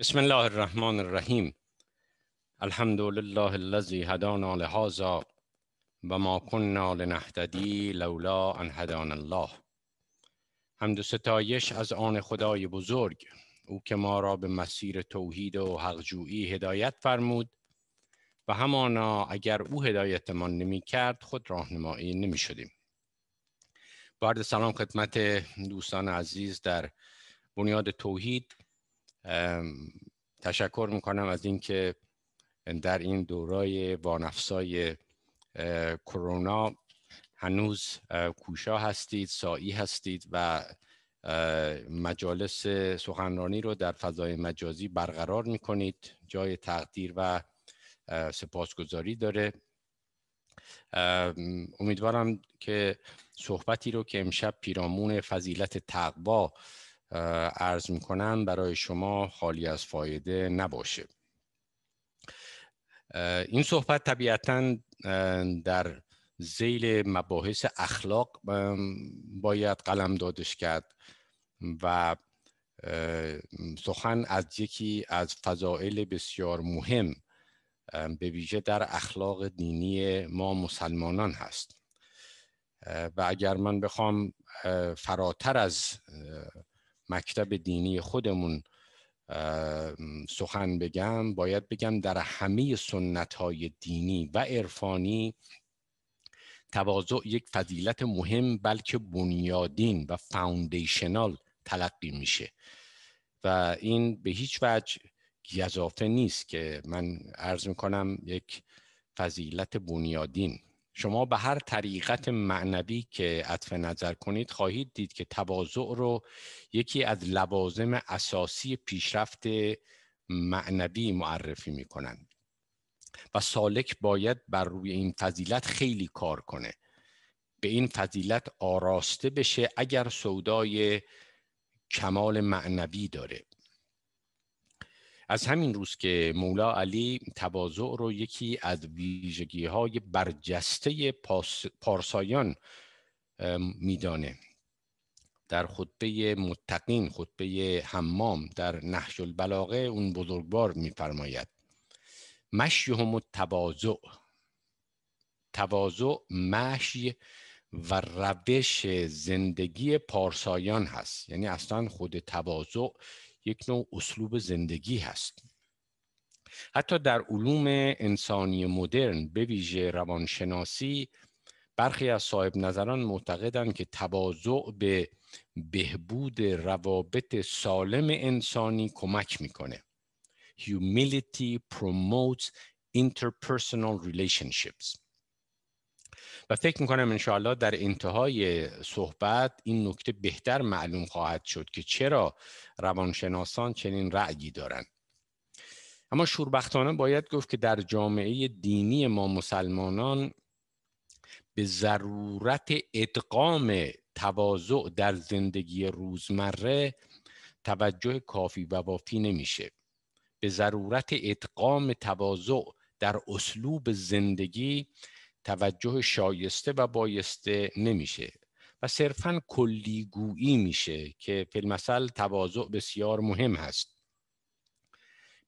بسم الله الرحمن الرحیم الحمد لله الذي هدانا لهذا و ما كنا لنهتدي لولا ان هدانا الله حمد و ستایش از آن خدای بزرگ او که ما را به مسیر توحید و حقجویی هدایت فرمود و همانا اگر او هدایتمان نمی کرد خود راهنمایی نمی شدیم بعد سلام خدمت دوستان عزیز در بنیاد توحید تشکر میکنم از اینکه در این دورای وانفسای کرونا هنوز کوشا هستید سایی هستید و مجالس سخنرانی رو در فضای مجازی برقرار میکنید جای تقدیر و سپاسگزاری داره امیدوارم که صحبتی رو که امشب پیرامون فضیلت تقوا ارز میکنم برای شما خالی از فایده نباشه این صحبت طبیعتا در زیل مباحث اخلاق باید قلم دادش کرد و سخن از یکی از فضائل بسیار مهم به ویژه در اخلاق دینی ما مسلمانان هست و اگر من بخوام فراتر از مکتب دینی خودمون سخن بگم باید بگم در همه سنت های دینی و عرفانی تواضع یک فضیلت مهم بلکه بنیادین و فاوندیشنال تلقی میشه و این به هیچ وجه گیزافه نیست که من عرض میکنم یک فضیلت بنیادین شما به هر طریقت معنوی که عطف نظر کنید خواهید دید که تواضع رو یکی از لوازم اساسی پیشرفت معنوی معرفی کنند و سالک باید بر روی این فضیلت خیلی کار کنه به این فضیلت آراسته بشه اگر سودای کمال معنوی داره از همین روز که مولا علی تواضع رو یکی از ویژگی های برجسته پارسایان میدانه در خطبه متقین خطبه حمام در نهج البلاغه اون بزرگوار میفرماید مشیهم تواضع تواضع مشی و روش زندگی پارسایان هست یعنی اصلا خود تواضع یک نوع اسلوب زندگی هست حتی در علوم انسانی مدرن به ویژه روانشناسی برخی از صاحب نظران معتقدند که تواضع به بهبود روابط سالم انسانی کمک میکنه Humility promotes interpersonal relationships و فکر میکنم انشاءالله در انتهای صحبت این نکته بهتر معلوم خواهد شد که چرا روانشناسان چنین رأیی دارند اما شوربختانه باید گفت که در جامعه دینی ما مسلمانان به ضرورت ادغام تواضع در زندگی روزمره توجه کافی و وافی نمیشه به ضرورت ادغام تواضع در اسلوب زندگی توجه شایسته و بایسته نمیشه و صرفا کلیگویی میشه که فیلمسل تواضع بسیار مهم هست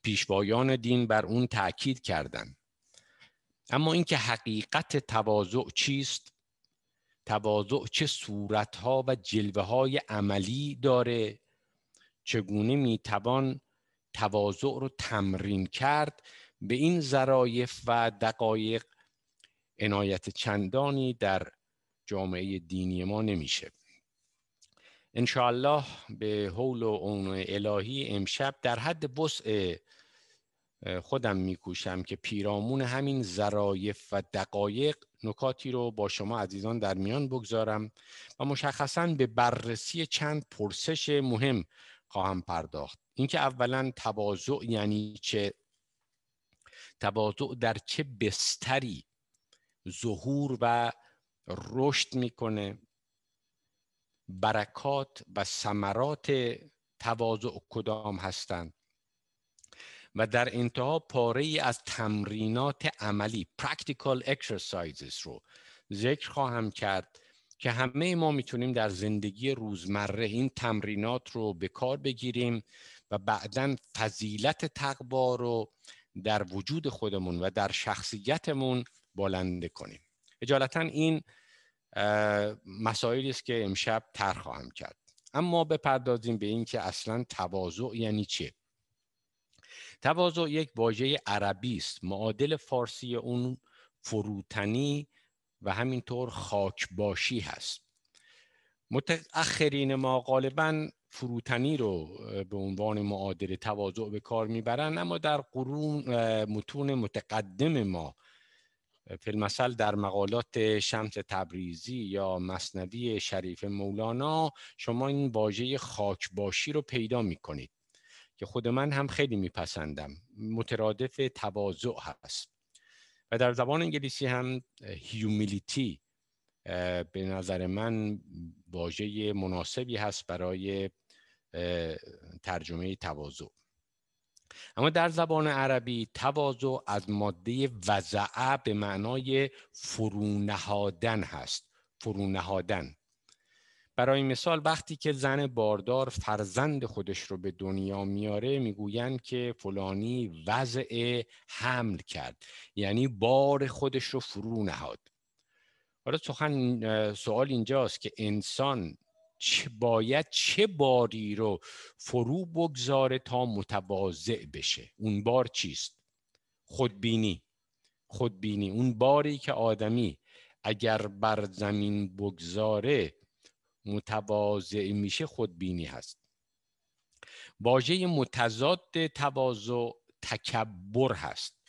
پیشوایان دین بر اون تاکید کردن اما اینکه حقیقت تواضع چیست تواضع چه صورتها و جلوه های عملی داره چگونه میتوان تواضع رو تمرین کرد به این ظرایف و دقایق عنایت چندانی در جامعه دینی ما نمیشه انشاءالله به حول و اون الهی امشب در حد وسع خودم میکوشم که پیرامون همین ظرایف و دقایق نکاتی رو با شما عزیزان در میان بگذارم و مشخصا به بررسی چند پرسش مهم خواهم پرداخت اینکه اولا تواضع یعنی چه تواضع در چه بستری ظهور و رشد میکنه برکات و ثمرات تواضع کدام هستند و در انتها پاره ای از تمرینات عملی practical exercises رو ذکر خواهم کرد که همه ما میتونیم در زندگی روزمره این تمرینات رو به کار بگیریم و بعدا فضیلت تقوا رو در وجود خودمون و در شخصیتمون بالنده کنیم اجالتا این مسائلی است که امشب تر خواهم کرد اما بپردازیم به اینکه اصلا تواضع یعنی چه تواضع یک واژه عربی است معادل فارسی اون فروتنی و همینطور خاکباشی هست متأخرین ما غالبا فروتنی رو به عنوان معادل تواضع به کار میبرن اما در قرون متون متقدم ما فیلمسل در مقالات شمس تبریزی یا مصنوی شریف مولانا شما این واژه خاکباشی رو پیدا می کنید که خود من هم خیلی میپسندم مترادف تواضع هست و در زبان انگلیسی هم هیومیلیتی به نظر من واژه مناسبی هست برای ترجمه تواضع اما در زبان عربی تواضع از ماده وضعه به معنای فرونهادن هست فرونهادن برای مثال وقتی که زن باردار فرزند خودش رو به دنیا میاره میگویند که فلانی وضع حمل کرد یعنی بار خودش رو فرو نهاد حالا سخن سوال اینجاست که انسان باید چه باری رو فرو بگذاره تا متواضع بشه اون بار چیست خودبینی خودبینی اون باری که آدمی اگر بر زمین بگذاره متواضع میشه خودبینی هست واژه متضاد تواضع تکبر هست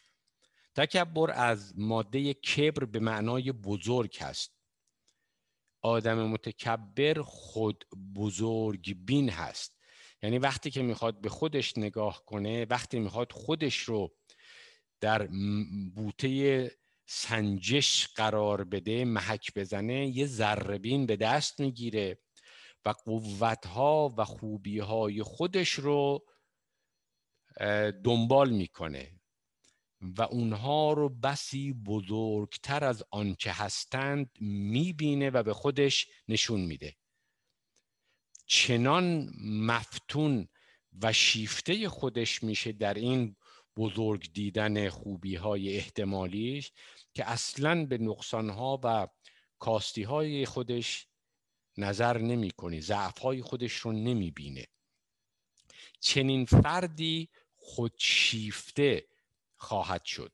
تکبر از ماده کبر به معنای بزرگ هست آدم متکبر خود بزرگ بین هست یعنی وقتی که میخواد به خودش نگاه کنه وقتی میخواد خودش رو در بوته سنجش قرار بده محک بزنه یه ذربین به دست میگیره و قوتها و خوبیهای خودش رو دنبال میکنه و اونها رو بسی بزرگتر از آنچه هستند میبینه و به خودش نشون میده چنان مفتون و شیفته خودش میشه در این بزرگ دیدن خوبی های احتمالیش که اصلا به نقصان ها و کاستی های خودش نظر نمیکنه ضعف های خودش رو بینه. چنین فردی خودشیفته خواهد شد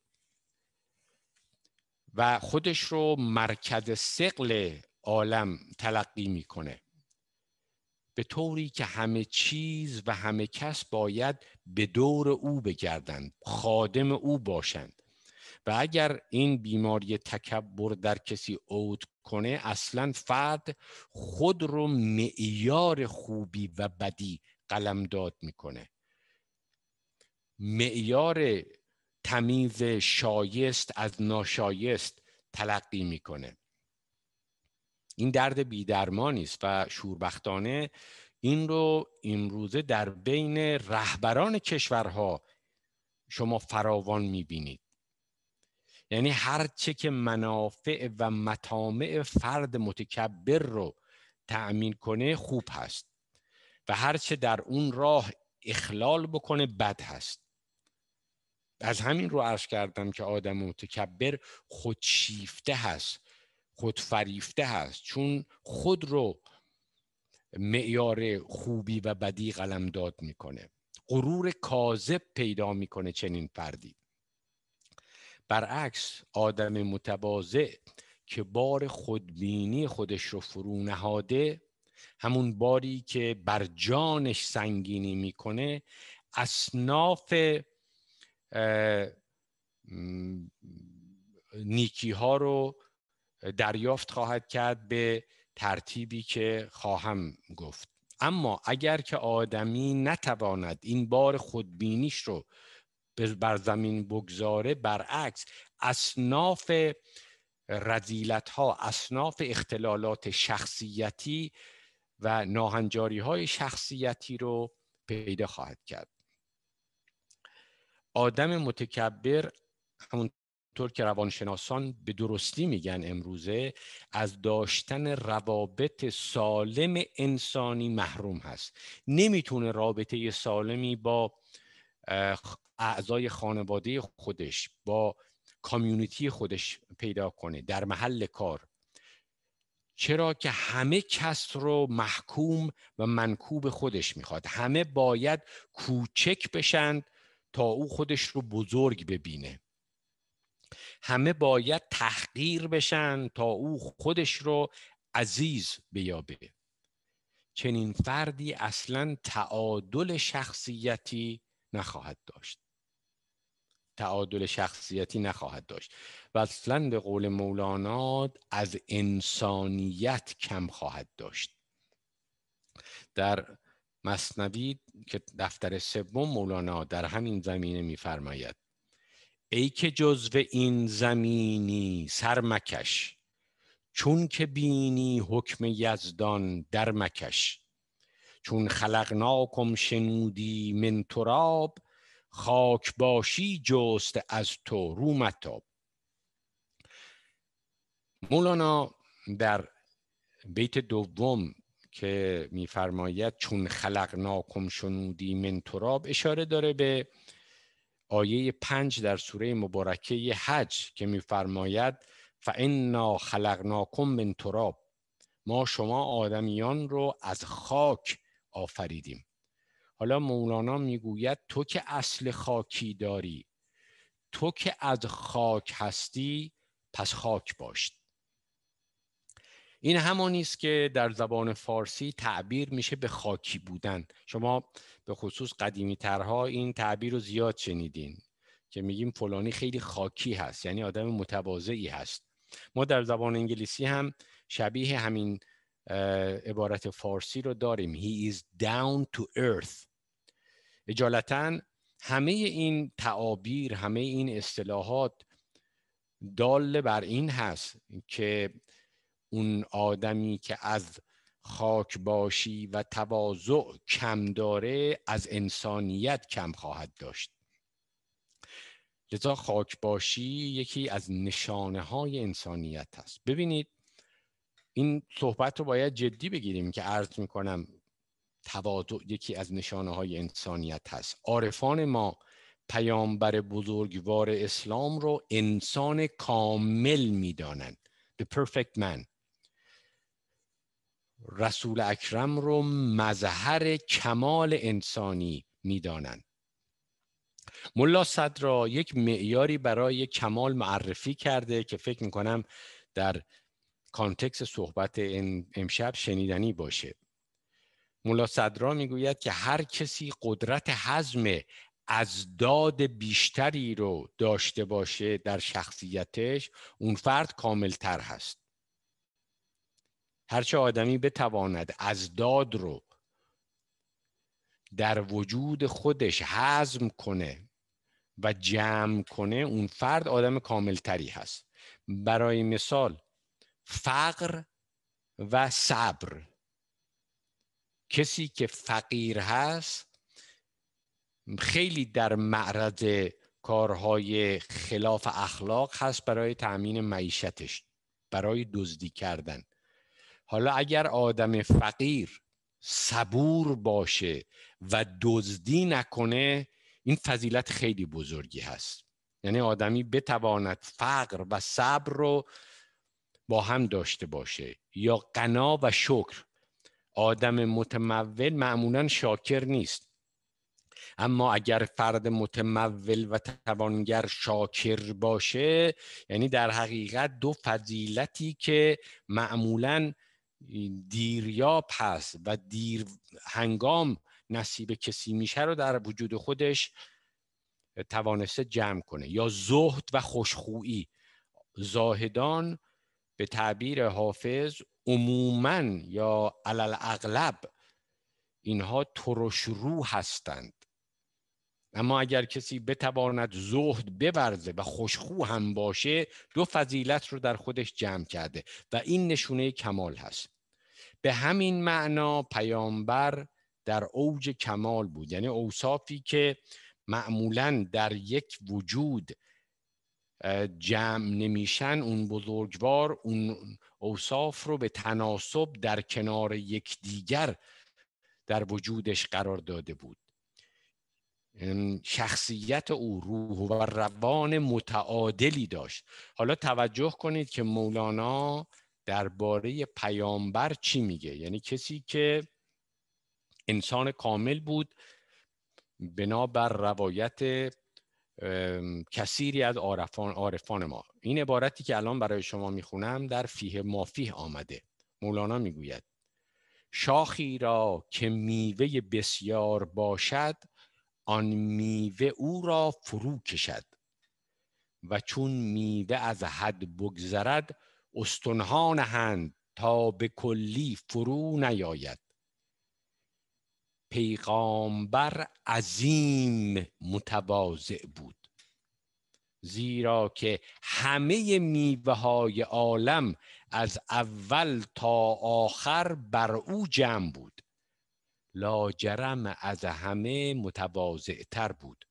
و خودش رو مرکز سقل عالم تلقی میکنه به طوری که همه چیز و همه کس باید به دور او بگردند خادم او باشند و اگر این بیماری تکبر در کسی اوت کنه اصلا فرد خود رو معیار خوبی و بدی قلمداد میکنه معیار تمیز شایست از ناشایست تلقی میکنه این درد بیدرمانی است و شوربختانه این رو امروزه در بین رهبران کشورها شما فراوان میبینید یعنی هرچه که منافع و مطامع فرد متکبر رو تأمین کنه خوب هست و هرچه در اون راه اخلال بکنه بد هست از همین رو عرض کردم که آدم متکبر خودشیفته هست خودفریفته هست چون خود رو معیار خوبی و بدی قلم داد میکنه غرور کاذب پیدا میکنه چنین فردی برعکس آدم متواضع که بار خودبینی خودش رو فرو نهاده همون باری که بر جانش سنگینی میکنه اصناف نیکی ها رو دریافت خواهد کرد به ترتیبی که خواهم گفت اما اگر که آدمی نتواند این بار خودبینیش رو بر زمین بگذاره برعکس اصناف رزیلت ها اصناف اختلالات شخصیتی و ناهنجاری های شخصیتی رو پیدا خواهد کرد آدم متکبر همونطور که روانشناسان به درستی میگن امروزه از داشتن روابط سالم انسانی محروم هست نمیتونه رابطه سالمی با اعضای خانواده خودش با کامیونیتی خودش پیدا کنه در محل کار چرا که همه کس رو محکوم و منکوب خودش میخواد همه باید کوچک بشند تا او خودش رو بزرگ ببینه همه باید تحقیر بشن تا او خودش رو عزیز بیابه چنین فردی اصلا تعادل شخصیتی نخواهد داشت تعادل شخصیتی نخواهد داشت و اصلا به قول مولانا از انسانیت کم خواهد داشت در مصنوی که دفتر سوم مولانا در همین زمینه میفرماید ای که جزو این زمینی سر مکش چون که بینی حکم یزدان در مکش چون خلقناکم شنودی من تراب خاک باشی جست از تو رو متاب مولانا در بیت دوم که میفرماید چون ناکم شنودی من تراب اشاره داره به آیه پنج در سوره مبارکه حج که میفرماید فانا خلقناکم من تراب ما شما آدمیان رو از خاک آفریدیم حالا مولانا میگوید تو که اصل خاکی داری تو که از خاک هستی پس خاک باش این همانی است که در زبان فارسی تعبیر میشه به خاکی بودن شما به خصوص قدیمی ترها این تعبیر رو زیاد شنیدین که میگیم فلانی خیلی خاکی هست یعنی آدم متواضعی هست ما در زبان انگلیسی هم شبیه همین عبارت فارسی رو داریم He is down to earth اجالتا همه این تعابیر همه این اصطلاحات دال بر این هست که اون آدمی که از خاک باشی و تواضع کم داره از انسانیت کم خواهد داشت لذا خاک باشی یکی از نشانه های انسانیت است. ببینید این صحبت رو باید جدی بگیریم که عرض میکنم تواضع یکی از نشانه های انسانیت هست عارفان ما پیامبر بزرگوار اسلام رو انسان کامل میدانند the perfect man رسول اکرم رو مظهر کمال انسانی میدانند ملا صدرا یک معیاری برای کمال معرفی کرده که فکر میکنم در کانتکس صحبت امشب شنیدنی باشه ملا صدرا میگوید که هر کسی قدرت حزم از داد بیشتری رو داشته باشه در شخصیتش اون فرد کاملتر هست هرچه آدمی بتواند از داد رو در وجود خودش حزم کنه و جمع کنه اون فرد آدم کاملتری هست برای مثال فقر و صبر کسی که فقیر هست خیلی در معرض کارهای خلاف اخلاق هست برای تأمین معیشتش برای دزدی کردن حالا اگر آدم فقیر صبور باشه و دزدی نکنه این فضیلت خیلی بزرگی هست یعنی آدمی بتواند فقر و صبر رو با هم داشته باشه یا قنا و شکر آدم متمول معمولا شاکر نیست اما اگر فرد متمول و توانگر شاکر باشه یعنی در حقیقت دو فضیلتی که معمولا دیر پس و دیر هنگام نصیب کسی میشه رو در وجود خودش توانسته جمع کنه یا زهد و خوشخویی زاهدان به تعبیر حافظ عموما یا علل اغلب اینها ترش رو هستند اما اگر کسی بتواند زهد ببرزه و خوشخو هم باشه دو فضیلت رو در خودش جمع کرده و این نشونه کمال هست به همین معنا پیامبر در اوج کمال بود یعنی اوصافی که معمولا در یک وجود جمع نمیشن اون بزرگوار اون اوصاف رو به تناسب در کنار یک دیگر در وجودش قرار داده بود شخصیت او روح و روان متعادلی داشت حالا توجه کنید که مولانا درباره پیامبر چی میگه یعنی کسی که انسان کامل بود بنابر روایت کثیری از عارفان, عارفان ما این عبارتی که الان برای شما میخونم در فیه مافیه آمده مولانا میگوید شاخی را که میوه بسیار باشد آن میوه او را فرو کشد و چون میوه از حد بگذرد استنها نهند تا به کلی فرو نیاید پیغامبر عظیم متواضع بود زیرا که همه میوه های عالم از اول تا آخر بر او جمع بود لاجرم از همه متواضع تر بود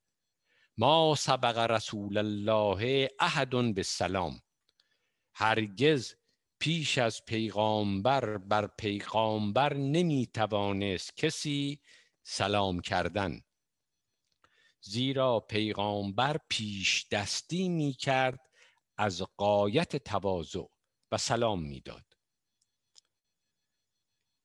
ما سبق رسول الله احد به سلام هرگز پیش از پیغامبر بر پیغامبر نمی توانست کسی سلام کردن زیرا پیغامبر پیش دستی می کرد از قایت تواضع و سلام میداد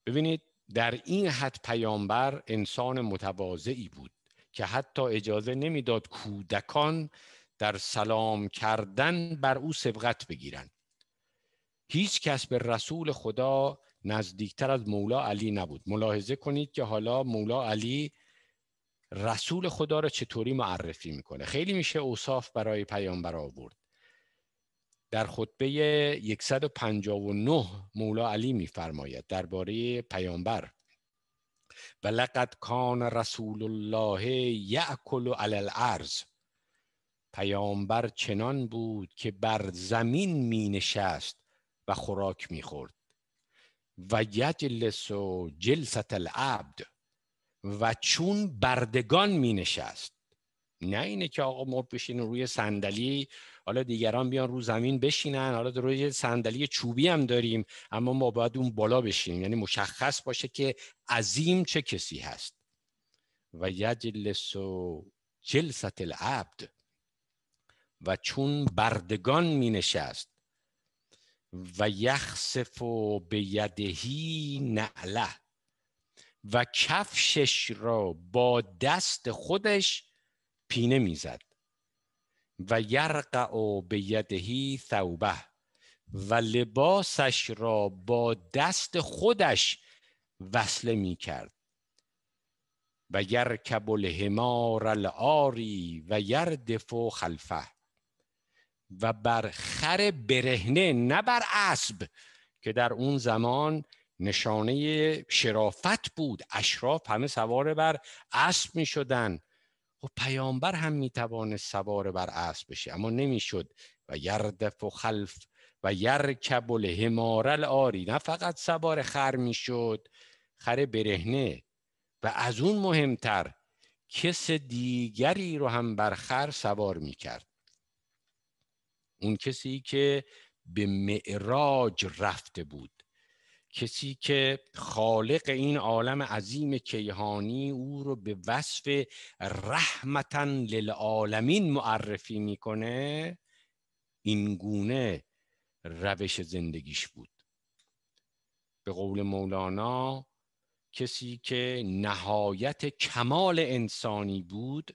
ببینید در این حد پیامبر انسان متواضعی بود که حتی اجازه نمیداد کودکان در سلام کردن بر او سبقت بگیرند هیچ کس به رسول خدا نزدیکتر از مولا علی نبود ملاحظه کنید که حالا مولا علی رسول خدا را چطوری معرفی میکنه خیلی میشه اوصاف برای پیامبر آورد در خطبه 159 مولا علی میفرماید درباره پیامبر و لقد کان رسول الله یاکل علی الارض پیامبر چنان بود که بر زمین می نشست و خوراک می خورد و یجلس و جلست العبد و چون بردگان می نشست نه اینه که آقا ما بشین روی صندلی حالا دیگران بیان رو زمین بشینن حالا در صندلی چوبی هم داریم اما ما باید اون بالا بشینیم یعنی مشخص باشه که عظیم چه کسی هست و یجلس و جلست العبد و چون بردگان می نشست و یخصف و به یدهی نعله و کفشش را با دست خودش پینه میزد و یرقع به یدهی ثوبه و لباسش را با دست خودش وصله می کرد و یرکب الهمار العاری و یردف خلفه و بر خر برهنه نه بر اسب که در اون زمان نشانه شرافت بود اشراف همه سوار بر اسب می شدن و خب پیامبر هم میتوانست سوار بر اسب بشه اما نمیشد و یردف و خلف و یرکب همارل آری نه فقط سوار خر میشد خر برهنه و از اون مهمتر کس دیگری رو هم بر خر سوار میکرد اون کسی که به معراج رفته بود کسی که خالق این عالم عظیم کیهانی او رو به وصف رحمتا للعالمین معرفی میکنه این گونه روش زندگیش بود به قول مولانا کسی که نهایت کمال انسانی بود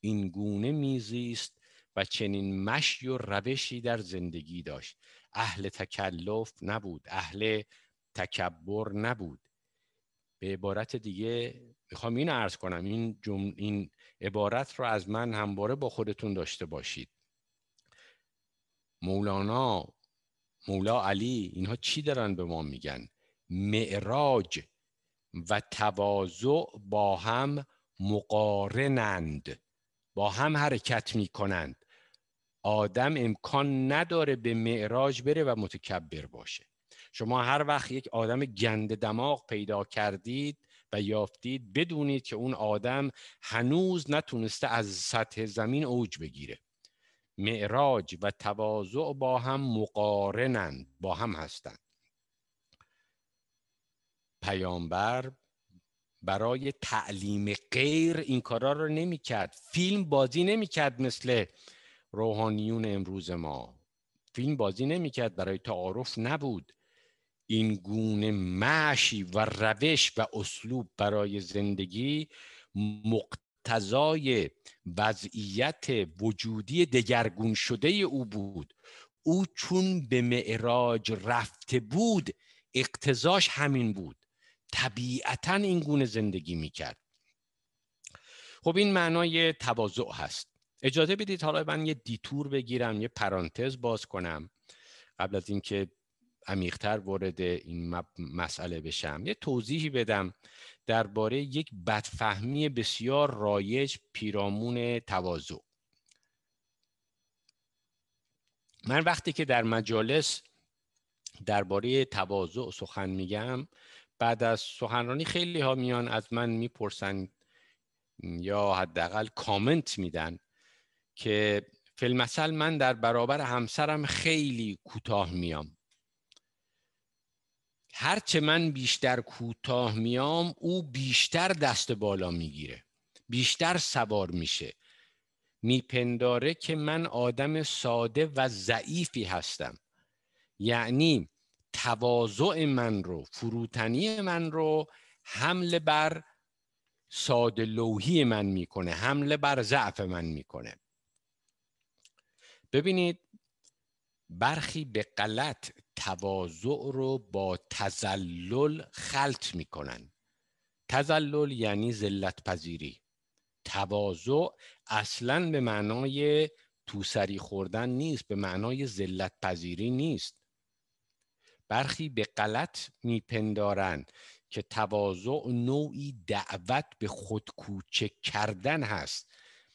این گونه میزیست و چنین مشی و روشی در زندگی داشت اهل تکلف نبود اهل تکبر نبود به عبارت دیگه میخوام این عرض کنم این, این عبارت رو از من همباره با خودتون داشته باشید مولانا مولا علی اینها چی دارن به ما میگن معراج و تواضع با هم مقارنند با هم حرکت میکنند آدم امکان نداره به معراج بره و متکبر باشه شما هر وقت یک آدم گنده دماغ پیدا کردید و یافتید بدونید که اون آدم هنوز نتونسته از سطح زمین اوج بگیره معراج و تواضع با هم مقارنند با هم هستند پیامبر برای تعلیم غیر این کارا رو کرد فیلم بازی نمیکرد مثل روحانیون امروز ما فیلم بازی نمیکرد برای تعارف نبود این گونه معشی و روش و اسلوب برای زندگی مقتضای وضعیت وجودی دگرگون شده او بود او چون به معراج رفته بود اقتضاش همین بود طبیعتا این گونه زندگی میکرد خب این معنای تواضع هست اجازه بدید حالا من یه دیتور بگیرم یه پرانتز باز کنم قبل از اینکه عمیقتر وارد این مسئله بشم یه توضیحی بدم درباره یک بدفهمی بسیار رایج پیرامون تواضع من وقتی که در مجالس درباره تواضع سخن میگم بعد از سخنرانی خیلی ها میان از من میپرسن یا حداقل کامنت میدن که فیلمسل من در برابر همسرم خیلی کوتاه میام هرچه من بیشتر کوتاه میام او بیشتر دست بالا میگیره بیشتر سوار میشه میپنداره که من آدم ساده و ضعیفی هستم یعنی تواضع من رو فروتنی من رو حمله بر ساده لوحی من میکنه حمله بر ضعف من میکنه ببینید برخی به غلط تواضع رو با تزلل خلط میکنن تزلل یعنی ذلت پذیری تواضع اصلا به معنای توسری خوردن نیست به معنای ذلت پذیری نیست برخی به غلط میپندارند که تواضع نوعی دعوت به خود کوچک کردن هست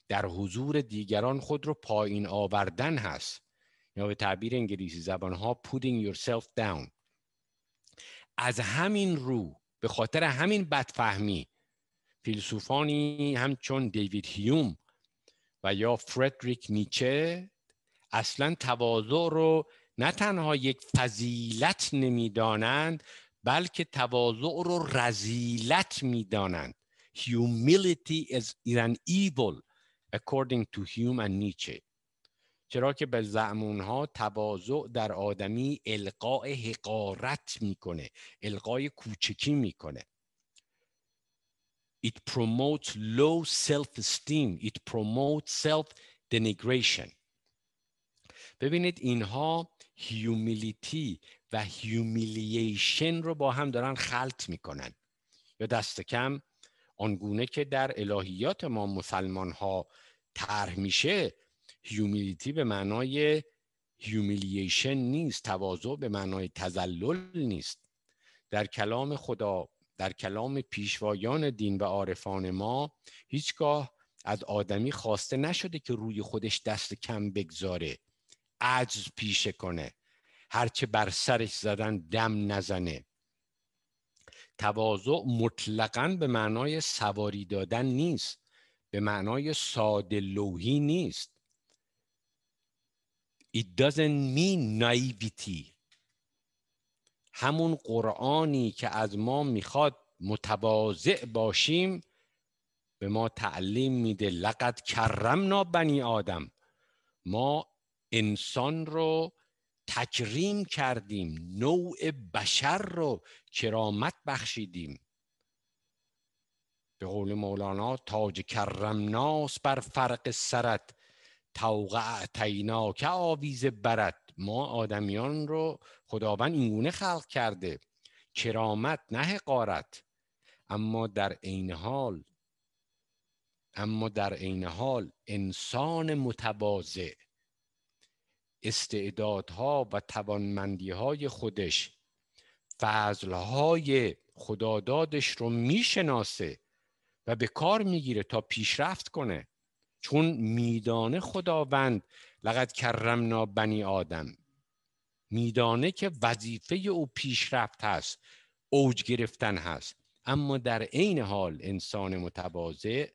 در حضور دیگران خود رو پایین آوردن هست یا به تعبیر انگلیسی زبان ها putting yourself down از همین رو به خاطر همین بدفهمی فیلسوفانی همچون دیوید هیوم و یا فردریک نیچه اصلا تواضع رو نه تنها یک فضیلت نمیدانند بلکه تواضع رو رزیلت میدانند humility is an evil according to Hume and Nietzsche چرا که به ها تواضع در آدمی القاء حقارت میکنه القای کوچکی میکنه it promotes low self-esteem it promotes self-denigration ببینید اینها Humility و Humiliation رو با هم دارن خلط میکنن یا دست کم آنگونه که در الهیات ما مسلمان ها طرح میشه هیومیلیتی به معنای هیومیلیشن نیست تواضع به معنای تزلل نیست در کلام خدا در کلام پیشوایان دین و عارفان ما هیچگاه از آدمی خواسته نشده که روی خودش دست کم بگذاره عجز پیشه کنه هرچه بر سرش زدن دم نزنه تواضع مطلقا به معنای سواری دادن نیست به معنای ساده نیست It doesn't mean naivety. همون قرآنی که از ما میخواد متواضع باشیم به ما تعلیم میده لقد کرمنا بنی آدم ما انسان رو تکریم کردیم نوع بشر رو کرامت بخشیدیم به قول مولانا تاج کرمناس بر فرق سرت توقع که آویز برد ما آدمیان رو خداوند اینگونه خلق کرده کرامت نه حقارت اما در عین حال اما در عین حال انسان متواضع استعدادها و توانمندیهای خودش فضلهای خدادادش رو میشناسه و به کار میگیره تا پیشرفت کنه چون میدانه خداوند لقد کرمنا بنی آدم میدانه که وظیفه او پیشرفت هست اوج گرفتن هست اما در عین حال انسان متواضع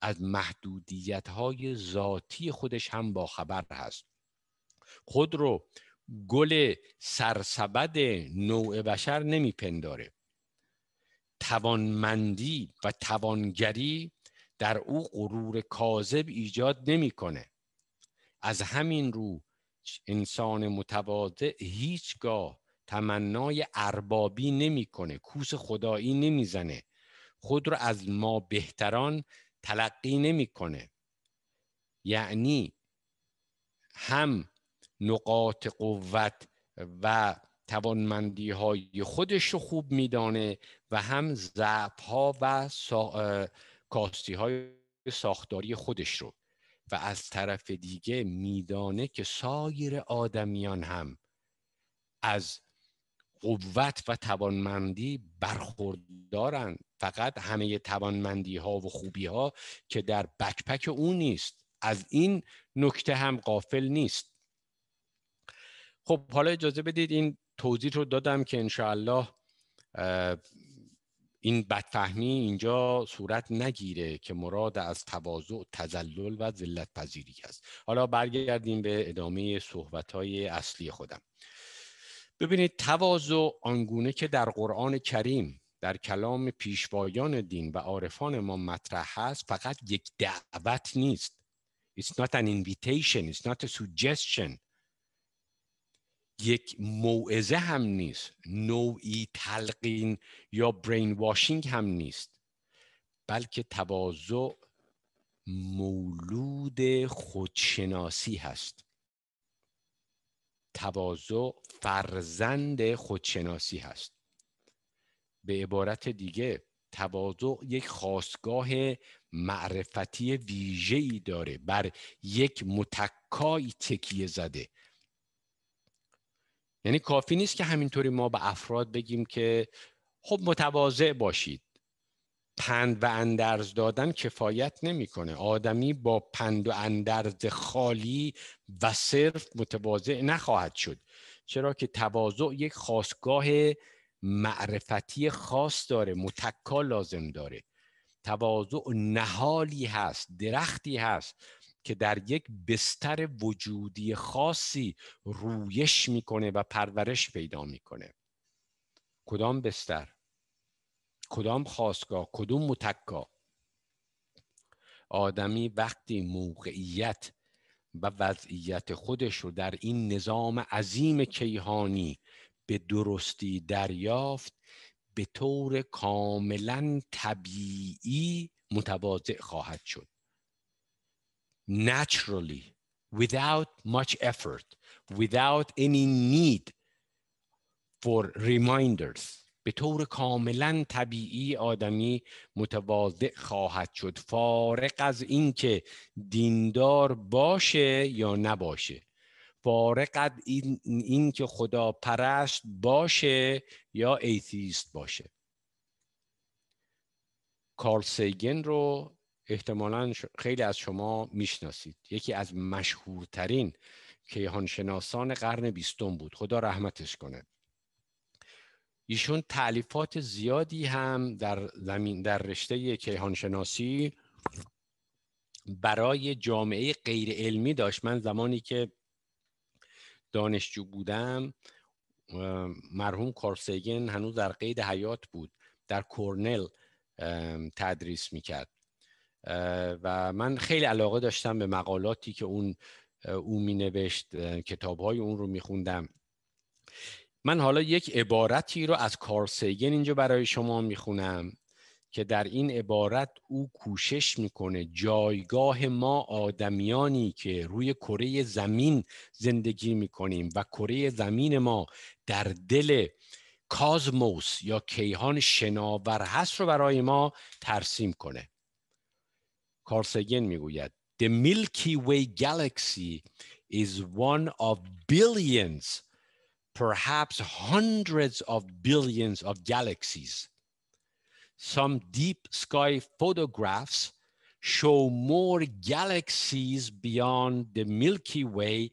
از محدودیت های ذاتی خودش هم با خبر هست خود رو گل سرسبد نوع بشر نمیپنداره توانمندی و توانگری در او غرور کاذب ایجاد نمیکنه از همین رو انسان متواضع هیچگاه تمنای اربابی نمیکنه کوس خدایی نمیزنه خود را از ما بهتران تلقی نمیکنه یعنی هم نقاط قوت و توانمندی های خودش رو خوب میدانه و هم ضعف ها و کاستی های ساختاری خودش رو و از طرف دیگه میدانه که سایر آدمیان هم از قوت و توانمندی برخوردارن فقط همه توانمندی ها و خوبی ها که در بکپک او نیست از این نکته هم قافل نیست خب حالا اجازه بدید این توضیح رو دادم که انشاءالله این بدفهمی اینجا صورت نگیره که مراد از تواضع تزلل و ذلت پذیری است حالا برگردیم به ادامه صحبت های اصلی خودم ببینید تواضع آنگونه که در قرآن کریم در کلام پیشوایان دین و عارفان ما مطرح هست فقط یک دعوت نیست It's not an invitation, it's not a suggestion. یک موعظه هم نیست نوعی تلقین یا برین واشینگ هم نیست بلکه تواضع مولود خودشناسی هست تواضع فرزند خودشناسی هست به عبارت دیگه تواضع یک خواستگاه معرفتی ویژه‌ای داره بر یک متکای تکیه زده یعنی کافی نیست که همینطوری ما به افراد بگیم که خب متواضع باشید پند و اندرز دادن کفایت نمیکنه آدمی با پند و اندرز خالی و صرف متواضع نخواهد شد چرا که تواضع یک خواستگاه معرفتی خاص داره متکا لازم داره تواضع نهالی هست درختی هست که در یک بستر وجودی خاصی رویش میکنه و پرورش پیدا میکنه کدام بستر کدام خواستگاه کدوم متکا آدمی وقتی موقعیت و وضعیت خودش رو در این نظام عظیم کیهانی به درستی دریافت به طور کاملا طبیعی متواضع خواهد شد naturally without much effort, without any need for reminders. به طور کاملا طبیعی آدمی متواضع خواهد شد فارق از اینکه دیندار باشه یا نباشه فارق از این, که خدا پرست باشه یا ایتیست باشه کارل سیگن رو احتمالا خیلی از شما میشناسید یکی از مشهورترین کیهانشناسان قرن بیستم بود خدا رحمتش کنه ایشون تعلیفات زیادی هم در زمین در رشته کیهانشناسی برای جامعه غیر علمی داشت من زمانی که دانشجو بودم مرحوم کارسیگن هنوز در قید حیات بود در کورنل تدریس میکرد و من خیلی علاقه داشتم به مقالاتی که اون او می نوشت کتاب های اون رو می خوندم من حالا یک عبارتی رو از کارسیگن اینجا برای شما می خونم که در این عبارت او کوشش میکنه جایگاه ما آدمیانی که روی کره زمین زندگی میکنیم و کره زمین ما در دل کازموس یا کیهان شناور هست رو برای ما ترسیم کنه کارسگن میگوید The Milky Way galaxy is one of billions perhaps hundreds of billions of galaxies. Some deep sky photographs show more galaxies beyond the Milky Way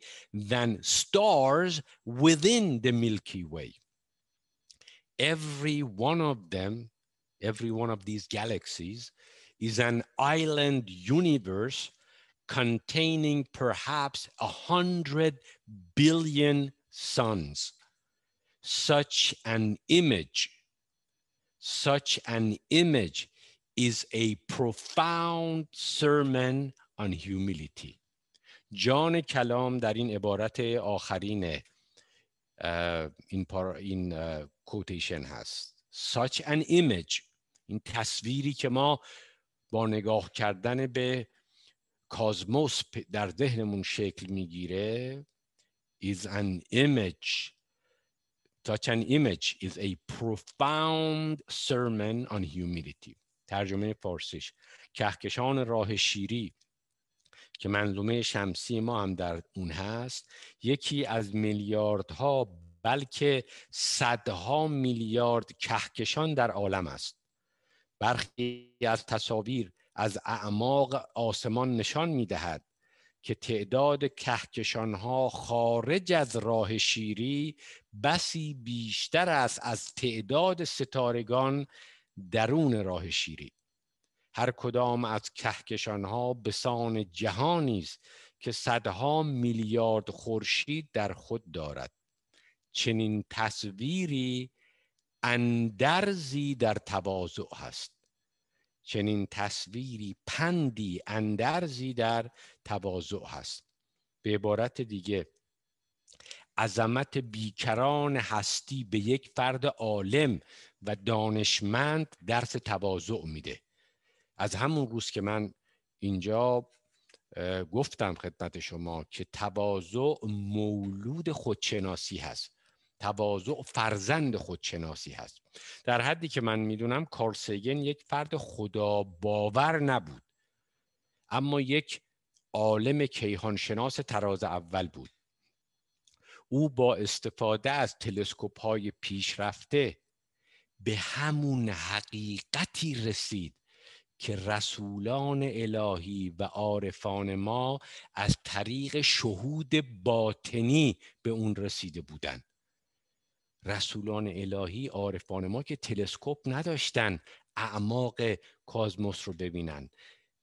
than stars within the Milky Way. Every one of them, every one of these galaxies is an island universe containing perhaps a hundred billion suns. Such an image, such an image is a profound sermon on humility. John کلام در این عبارت آخرین این, پار، این کوتیشن هست such an image این تصویری که ما با نگاه کردن به کازموس در ذهنمون شکل میگیره is an image such an image is a profound sermon on humility ترجمه فارسیش کهکشان راه شیری که منظومه شمسی ما هم در اون هست یکی از میلیاردها بلکه صدها میلیارد کهکشان در عالم است برخی از تصاویر از اعماق آسمان نشان می دهد که تعداد کهکشانها خارج از راه شیری بسی بیشتر است از تعداد ستارگان درون راه شیری هر کدام از کهکشانها به سان جهانی است که صدها میلیارد خورشید در خود دارد چنین تصویری اندرزی در تواضع هست چنین تصویری پندی اندرزی در تواضع هست به عبارت دیگه عظمت بیکران هستی به یک فرد عالم و دانشمند درس تواضع میده از همون روز که من اینجا گفتم خدمت شما که تواضع مولود خودشناسی هست تواضع فرزند خودشناسی هست در حدی که من میدونم کارسیگن یک فرد خدا باور نبود اما یک عالم کیهانشناس تراز اول بود او با استفاده از تلسکوپ های پیشرفته به همون حقیقتی رسید که رسولان الهی و عارفان ما از طریق شهود باطنی به اون رسیده بودند رسولان الهی عارفان ما که تلسکوپ نداشتن اعماق کازموس رو ببینن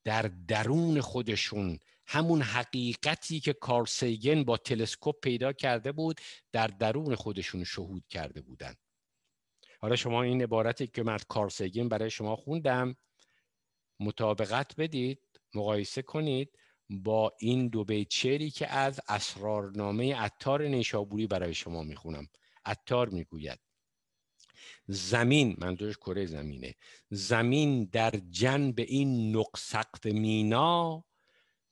در درون خودشون همون حقیقتی که کارسیگن با تلسکوپ پیدا کرده بود در درون خودشون شهود کرده بودن حالا شما این عبارتی که من کارسیگن برای شما خوندم مطابقت بدید مقایسه کنید با این دو بیت که از اسرارنامه اتار نیشابوری برای شما میخونم عطار میگوید زمین منظورش کره زمینه زمین در جنب این نقصقت مینا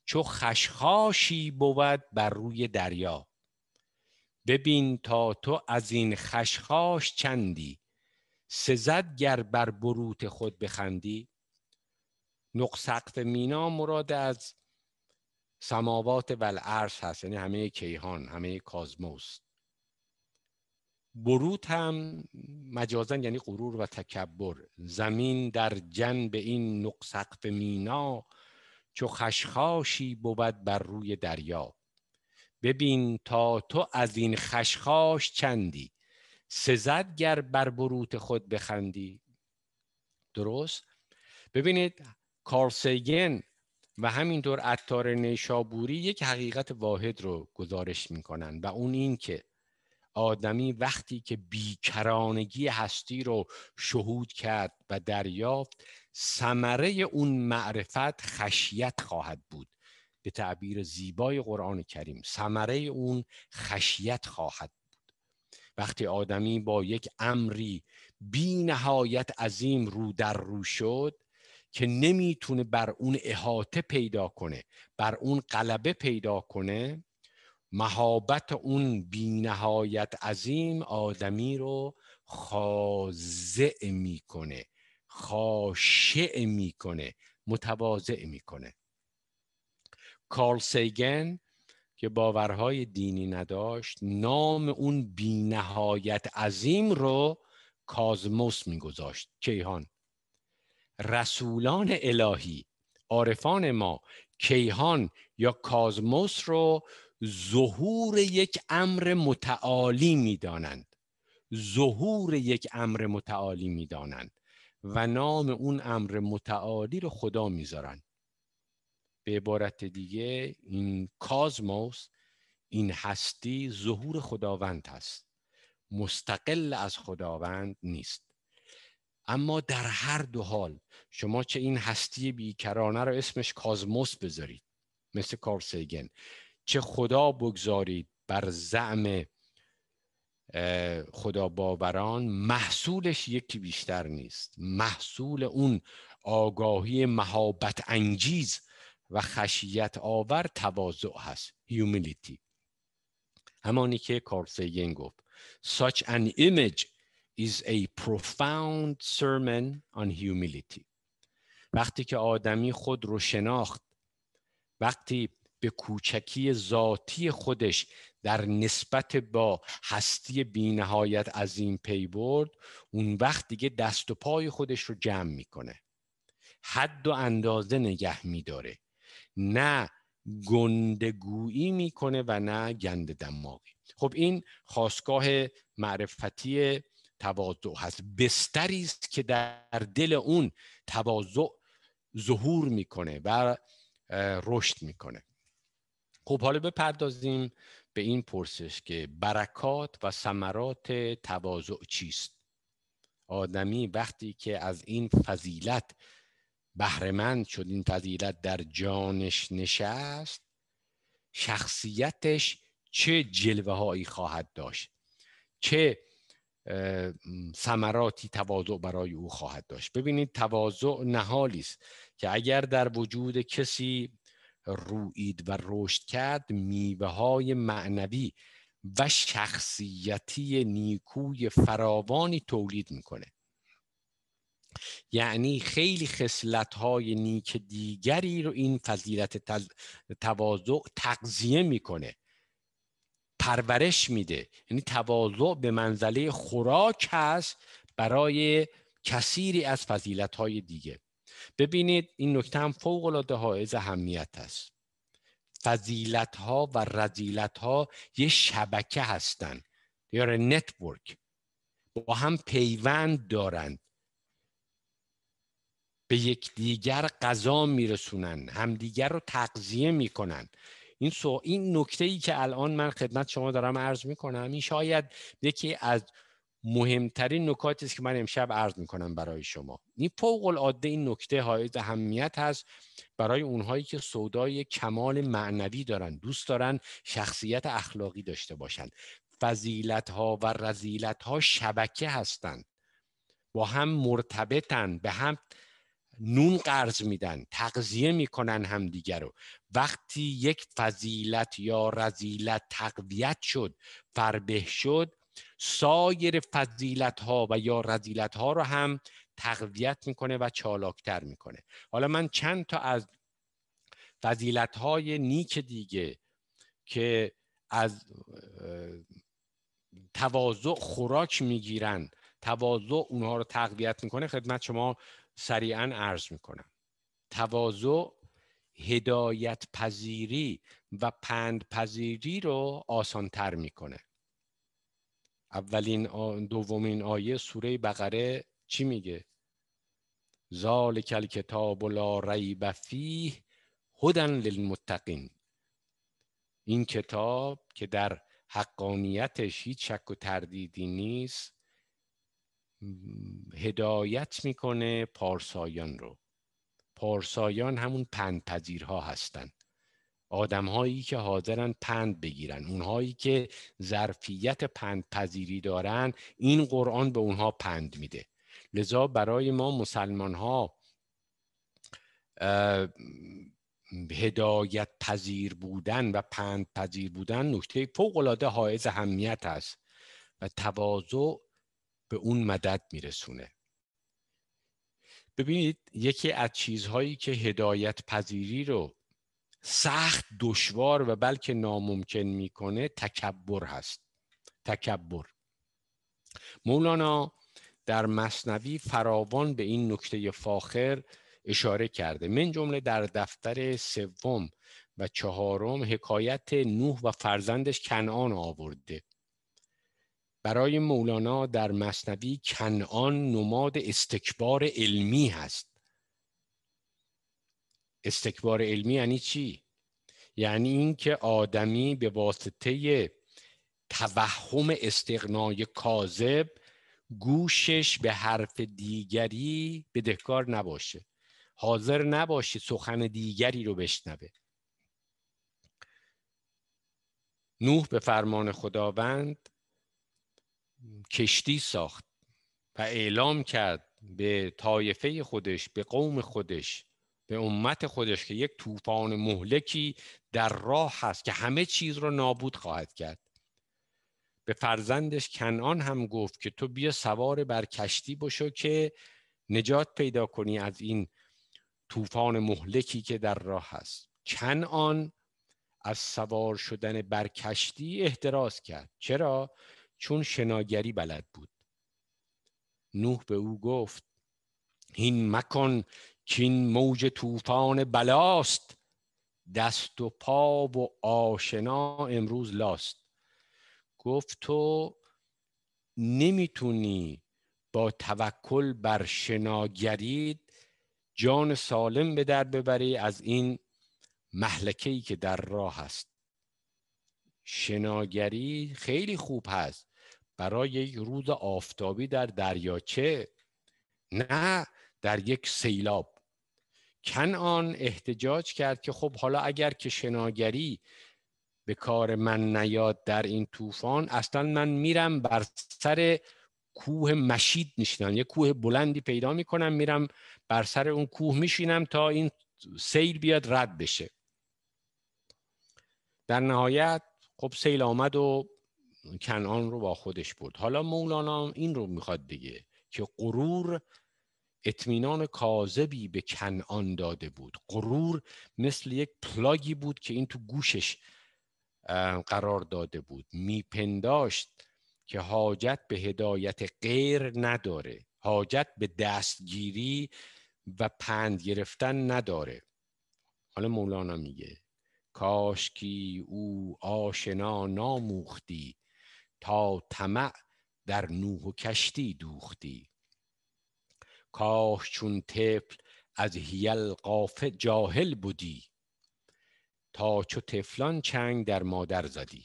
چو خشخاشی بود بر روی دریا ببین تا تو از این خشخاش چندی سزد گر بر بروت خود بخندی نقصقت مینا مراد از سماوات و هست یعنی همه کیهان همه کازموس بروت هم مجازا یعنی غرور و تکبر زمین در جنب این نقصقف مینا چو خشخاشی بود بر روی دریا ببین تا تو از این خشخاش چندی سزد گر بر بروت خود بخندی درست ببینید کارسیگن و همینطور عطار نیشابوری یک حقیقت واحد رو گزارش میکنن و اون این که آدمی وقتی که بیکرانگی هستی رو شهود کرد و دریافت ثمره اون معرفت خشیت خواهد بود به تعبیر زیبای قرآن کریم ثمره اون خشیت خواهد بود وقتی آدمی با یک امری بی نهایت عظیم رو در رو شد که نمیتونه بر اون احاطه پیدا کنه بر اون قلبه پیدا کنه مهابت اون بینهایت عظیم آدمی رو خاضع میکنه خاشع میکنه متواضع میکنه کارل سیگن که باورهای دینی نداشت نام اون بینهایت عظیم رو کازموس میگذاشت کیهان رسولان الهی عارفان ما کیهان یا کازموس رو ظهور یک امر متعالی میدانند ظهور یک امر متعالی میدانند و نام اون امر متعالی رو خدا زارند به عبارت دیگه این کازموس این هستی ظهور خداوند هست مستقل از خداوند نیست اما در هر دو حال شما چه این هستی بیکرانه رو اسمش کازموس بذارید مثل کارسیگن چه خدا بگذارید بر زعم خدا باوران محصولش یکی بیشتر نیست محصول اون آگاهی محابت انگیز و خشیت آور تواضع هست humility همانی که کارل گفت such an image is a profound sermon on humility وقتی که آدمی خود رو شناخت وقتی به کوچکی ذاتی خودش در نسبت با هستی بینهایت از این پی برد اون وقت دیگه دست و پای خودش رو جمع میکنه حد و اندازه نگه میداره نه گندگویی میکنه و نه گند دماغی خب این خواستگاه معرفتی تواضع هست بستری است که در دل اون تواضع ظهور میکنه و رشد میکنه خب حالا بپردازیم به این پرسش که برکات و ثمرات تواضع چیست آدمی وقتی که از این فضیلت بهرهمند شد این فضیلت در جانش نشست شخصیتش چه جلوه هایی خواهد داشت چه ثمراتی تواضع برای او خواهد داشت ببینید تواضع نهالی است که اگر در وجود کسی روید و رشد کرد میوه های معنوی و شخصیتی نیکوی فراوانی تولید میکنه یعنی خیلی خصلت های نیک دیگری رو این فضیلت تواضع تقضیه میکنه پرورش میده یعنی تواضع به منزله خوراک هست برای کثیری از فضیلت های دیگه ببینید این نکته هم فوق العاده حائز اهمیت است فضیلت ها و رزیلت ها یه شبکه هستند یا نتورک با هم پیوند دارند به یکدیگر غذا میرسونن همدیگر رو تقضیه میکنن این سو این نکته ای که الان من خدمت شما دارم عرض میکنم این شاید یکی از مهمترین نکاتی است که من امشب عرض کنم برای شما این فوق العاده این نکته های اهمیت هست برای اونهایی که سودای کمال معنوی دارن دوست دارن شخصیت اخلاقی داشته باشند فضیلت ها و رزیلت ها شبکه هستند با هم مرتبطن به هم نون قرض میدن تقضیه میکنن همدیگه رو وقتی یک فضیلت یا رزیلت تقویت شد فربه شد سایر فضیلت ها و یا رزیلت ها رو هم تقویت میکنه و چالاکتر میکنه حالا من چند تا از فضیلت های نیک دیگه که از تواضع خوراک میگیرن تواضع اونها رو تقویت میکنه خدمت شما سریعا عرض میکنم تواضع هدایت پذیری و پند پذیری رو آسانتر میکنه اولین دومین آیه سوره بقره چی میگه ذالک الکتاب لا ریب فیه هدن للمتقین این کتاب که در حقانیتش هیچ شک و تردیدی نیست هدایت میکنه پارسایان رو پارسایان همون پندپذیرها هستند هایی که حاضرن پند بگیرن اونهایی که ظرفیت پند پذیری دارن این قرآن به اونها پند میده لذا برای ما مسلمان ها هدایت پذیر بودن و پند پذیر بودن نکته فوق العاده حائز اهمیت است و تواضع به اون مدد میرسونه ببینید یکی از چیزهایی که هدایت پذیری رو سخت دشوار و بلکه ناممکن میکنه تکبر هست تکبر مولانا در مصنوی فراوان به این نکته فاخر اشاره کرده من جمله در دفتر سوم و چهارم حکایت نوح و فرزندش کنعان آورده برای مولانا در مصنوی کنعان نماد استکبار علمی هست استکبار علمی یعنی چی یعنی اینکه آدمی به واسطه توهم استقنای کاذب گوشش به حرف دیگری بدهکار نباشه حاضر نباشه سخن دیگری رو بشنوه نوح به فرمان خداوند کشتی ساخت و اعلام کرد به طایفه خودش به قوم خودش به امت خودش که یک طوفان مهلکی در راه هست که همه چیز را نابود خواهد کرد به فرزندش کنعان هم گفت که تو بیا سوار بر کشتی بشو که نجات پیدا کنی از این طوفان مهلکی که در راه هست کنعان از سوار شدن بر کشتی احتراز کرد چرا چون شناگری بلد بود نوح به او گفت این مکن چین موج طوفان بلاست دست و پا و آشنا امروز لاست گفت تو نمیتونی با توکل بر شناگرید جان سالم به در ببری از این محلکه ای که در راه است شناگری خیلی خوب هست برای یک روز آفتابی در دریاچه نه در یک سیلاب کنعان احتجاج کرد که خب حالا اگر که شناگری به کار من نیاد در این طوفان اصلا من میرم بر سر کوه مشید میشینم یه کوه بلندی پیدا میکنم میرم بر سر اون کوه میشینم تا این سیل بیاد رد بشه در نهایت خب سیل آمد و کنعان رو با خودش برد حالا مولانا این رو میخواد دیگه که غرور اطمینان کاذبی به کنعان داده بود غرور مثل یک پلاگی بود که این تو گوشش قرار داده بود میپنداشت که حاجت به هدایت غیر نداره حاجت به دستگیری و پند گرفتن نداره حالا مولانا میگه کاشکی او آشنا ناموختی تا طمع در نوح و کشتی دوختی کاش چون طفل از هیل قافه جاهل بودی تا چو تفلان چنگ در مادر زدی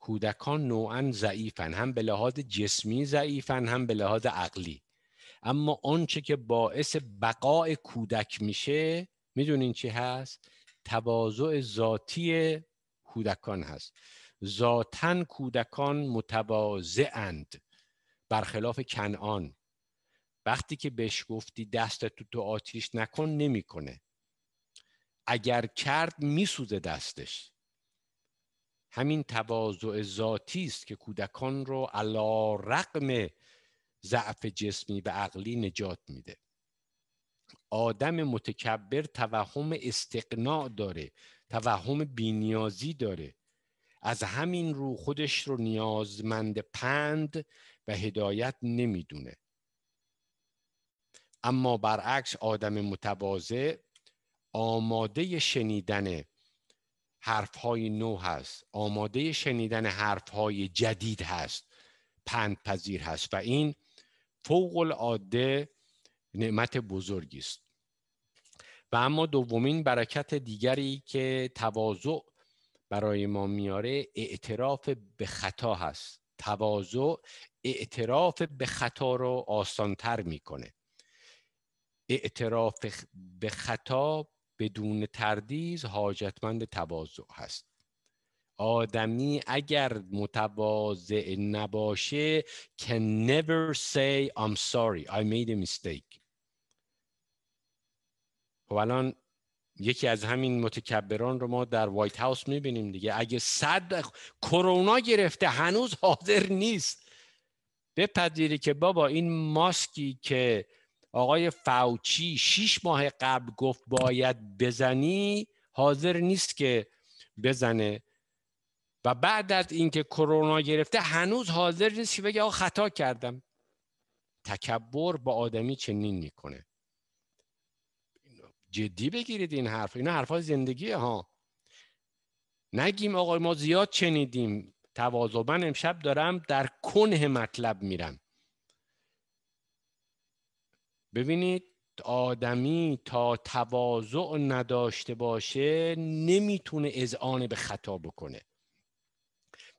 کودکان نوعا ضعیفن هم به لحاظ جسمی ضعیفن هم به لحاظ عقلی اما آنچه که باعث بقای کودک میشه میدونین چی هست تواضع ذاتی کودکان هست ذاتا کودکان متواضعند برخلاف کنعان وقتی که بهش گفتی دست تو تو آتیش نکن نمیکنه اگر کرد میسوزه دستش همین تواضع ذاتی است که کودکان رو علا رقم ضعف جسمی و عقلی نجات میده آدم متکبر توهم استقناع داره توهم بینیازی داره از همین رو خودش رو نیازمند پند و هدایت نمیدونه اما برعکس آدم متواضع آماده شنیدن حرفهای نو هست آماده شنیدن حرفهای جدید هست پند پذیر هست و این فوق العاده نعمت بزرگی است و اما دومین برکت دیگری که تواضع برای ما میاره اعتراف به خطا هست تواضع اعتراف به خطا رو آسانتر میکنه اعتراف به خطا بدون تردیز حاجتمند تواضع هست آدمی اگر متواضع نباشه که never say I'm sorry I made a mistake خب الان یکی از همین متکبران رو ما در وایت هاوس میبینیم دیگه اگه صد کرونا گرفته هنوز حاضر نیست بپذیری که بابا این ماسکی که آقای فوچی شیش ماه قبل گفت باید بزنی حاضر نیست که بزنه و بعد از اینکه کرونا گرفته هنوز حاضر نیست که بگه آقا خطا کردم تکبر با آدمی چنین میکنه جدی بگیرید این حرف اینا حرفای زندگی ها نگیم آقای ما زیاد چنیدیم من امشب دارم در کنه مطلب میرم ببینید آدمی تا تواضع نداشته باشه نمیتونه اذعان به خطا بکنه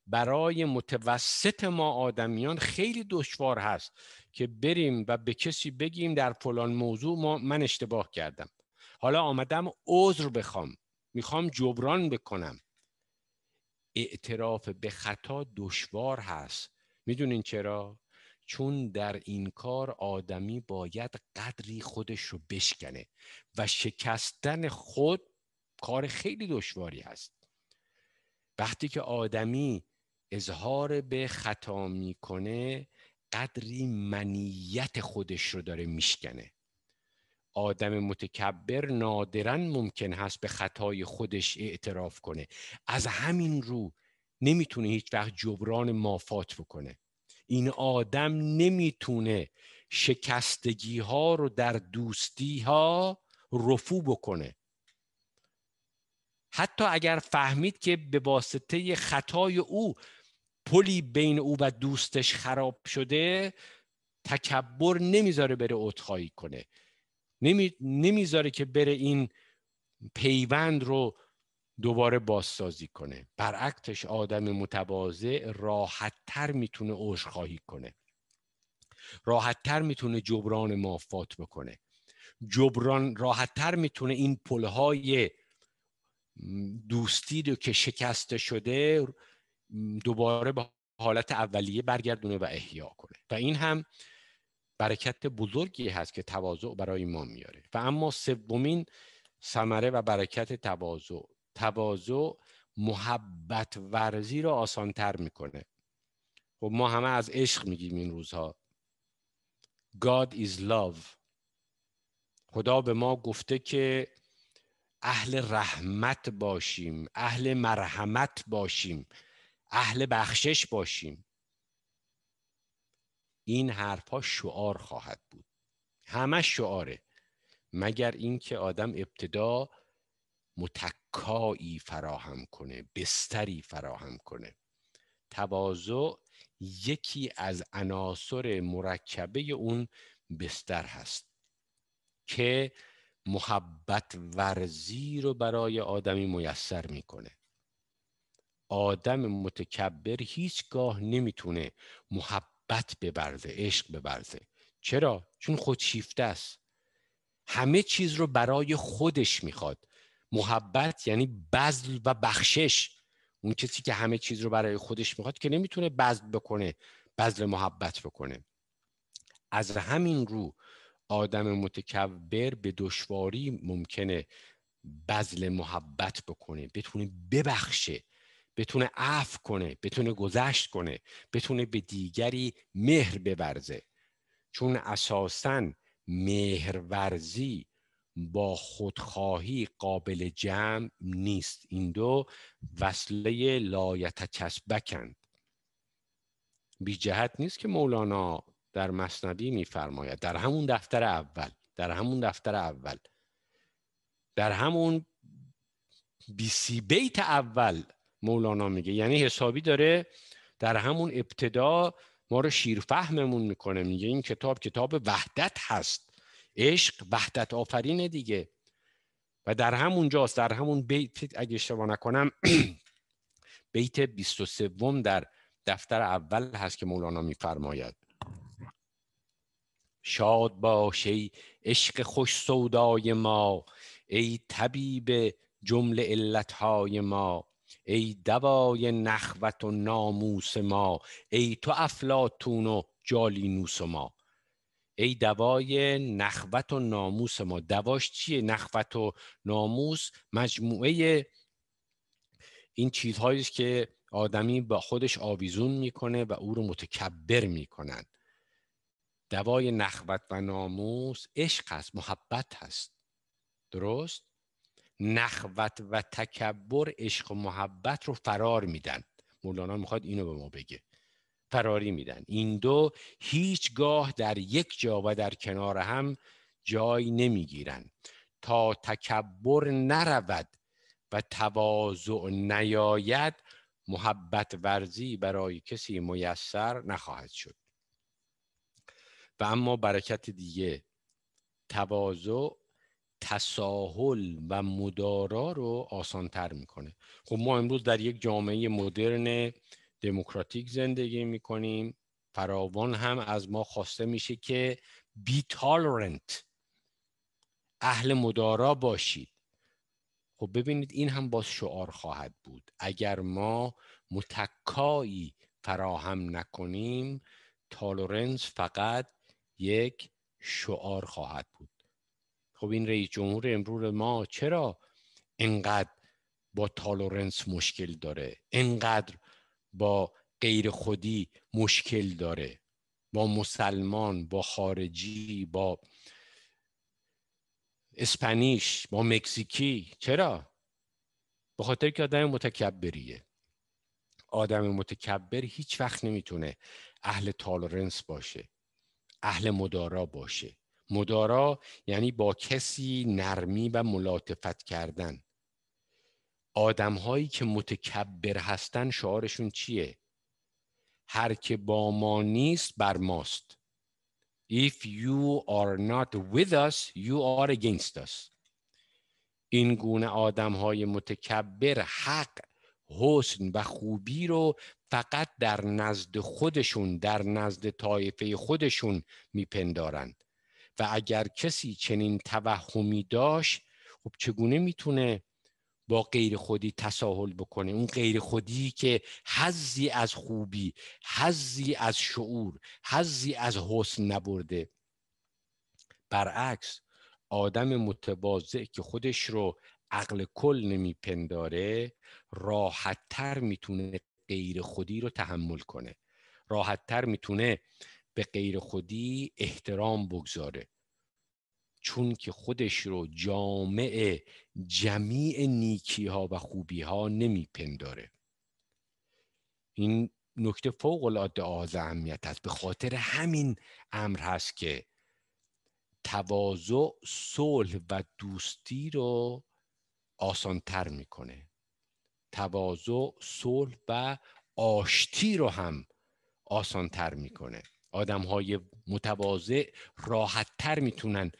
برای متوسط ما آدمیان خیلی دشوار هست که بریم و به کسی بگیم در فلان موضوع ما من اشتباه کردم حالا آمدم عذر بخوام میخوام جبران بکنم اعتراف به خطا دشوار هست میدونین چرا چون در این کار آدمی باید قدری خودش رو بشکنه و شکستن خود کار خیلی دشواری هست وقتی که آدمی اظهار به خطا میکنه قدری منیت خودش رو داره میشکنه آدم متکبر نادرا ممکن هست به خطای خودش اعتراف کنه از همین رو نمیتونه هیچ وقت جبران مافات بکنه این آدم نمیتونه شکستگی ها رو در دوستی ها رفو بکنه حتی اگر فهمید که به واسطه خطای او پلی بین او و دوستش خراب شده تکبر نمیذاره بره اتخایی کنه نمی... نمیذاره که بره این پیوند رو دوباره بازسازی کنه برعکسش آدم متواضع راحتتر میتونه خواهی کنه راحتتر میتونه جبران مافات بکنه جبران راحتتر میتونه این پلهای دوستی رو که شکسته شده دوباره به حالت اولیه برگردونه و احیا کنه و این هم برکت بزرگی هست که تواضع برای ما میاره و اما سومین ثمره و برکت تواضع تواضع محبت ورزی رو آسانتر میکنه خب ما همه از عشق میگیم این روزها God is love خدا به ما گفته که اهل رحمت باشیم اهل مرحمت باشیم اهل بخشش باشیم این حرفها شعار خواهد بود همه شعاره مگر اینکه آدم ابتدا متکایی فراهم کنه بستری فراهم کنه تواضع یکی از عناصر مرکبه اون بستر هست که محبت ورزی رو برای آدمی میسر میکنه آدم متکبر هیچگاه نمیتونه محبت ببرزه عشق ببرزه چرا چون خودشیفته است همه چیز رو برای خودش میخواد محبت یعنی بذل و بخشش اون کسی که همه چیز رو برای خودش میخواد که نمیتونه بذل بکنه بذل محبت بکنه از همین رو آدم متکبر به دشواری ممکنه بذل محبت بکنه بتونه ببخشه بتونه عف کنه بتونه گذشت کنه بتونه به دیگری مهر ببرزه چون اساسا مهرورزی با خودخواهی قابل جمع نیست این دو وصله لایت چسبکند بی جهت نیست که مولانا در مصنبی میفرماید در همون دفتر اول در همون دفتر اول در همون بیسی بیت اول مولانا میگه یعنی حسابی داره در همون ابتدا ما رو شیرفهممون میکنه میگه این کتاب کتاب وحدت هست عشق وحدت آفرینه دیگه و در همون جاست در همون بیت اگه اشتباه نکنم بیت 23 در دفتر اول هست که مولانا میفرماید شاد باش ای عشق خوش سودای ما ای طبیب جمله های ما ای دوای نخوت و ناموس ما ای تو افلاتون و جالینوس ما ای دوای نخوت و ناموس ما دواش چیه نخوت و ناموس مجموعه این چیزهایی که آدمی با خودش آویزون میکنه و او رو متکبر میکنن دوای نخوت و ناموس عشق است محبت هست درست نخوت و تکبر عشق و محبت رو فرار میدن مولانا میخواد اینو به ما بگه فراری میدن این دو هیچگاه در یک جا و در کنار هم جای نمیگیرند تا تکبر نرود و تواضع نیاید محبت ورزی برای کسی میسر نخواهد شد و اما برکت دیگه تواضع تساهل و مدارا رو آسانتر میکنه خب ما امروز در یک جامعه مدرن دموکراتیک زندگی میکنیم فراوان هم از ما خواسته میشه که بی تالرنت اهل مدارا باشید خب ببینید این هم باز شعار خواهد بود اگر ما متکایی فراهم نکنیم تالرنس فقط یک شعار خواهد بود خب این رئیس جمهور امروز ما چرا انقدر با تالرنس مشکل داره انقدر با غیر خودی مشکل داره با مسلمان با خارجی با اسپانیش با مکزیکی چرا به خاطر که آدم متکبریه آدم متکبر هیچ وقت نمیتونه اهل تالرنس باشه اهل مدارا باشه مدارا یعنی با کسی نرمی و ملاطفت کردن آدم هایی که متکبر هستن شعارشون چیه هر که با ما نیست بر ماست If you are not with us, you are against us. این گونه آدم های متکبر حق حسن و خوبی رو فقط در نزد خودشون در نزد طایفه خودشون میپندارند و اگر کسی چنین توهمی داشت خب چگونه میتونه با غیر خودی تساهل بکنه. اون غیر خودی که حزی از خوبی حزی از شعور حزی از حسن نبرده برعکس آدم متواضع که خودش رو عقل کل نمیپنداره راحتتر میتونه غیر خودی رو تحمل کنه راحتتر میتونه به غیر خودی احترام بگذاره چون که خودش رو جامع جمیع نیکی ها و خوبی ها نمی این نکته فوق العاده آز اهمیت است به خاطر همین امر هست که تواضع صلح و دوستی رو آسانتر میکنه تواضع صلح و آشتی رو هم آسانتر میکنه آدم های متواضع راحتتر میتونن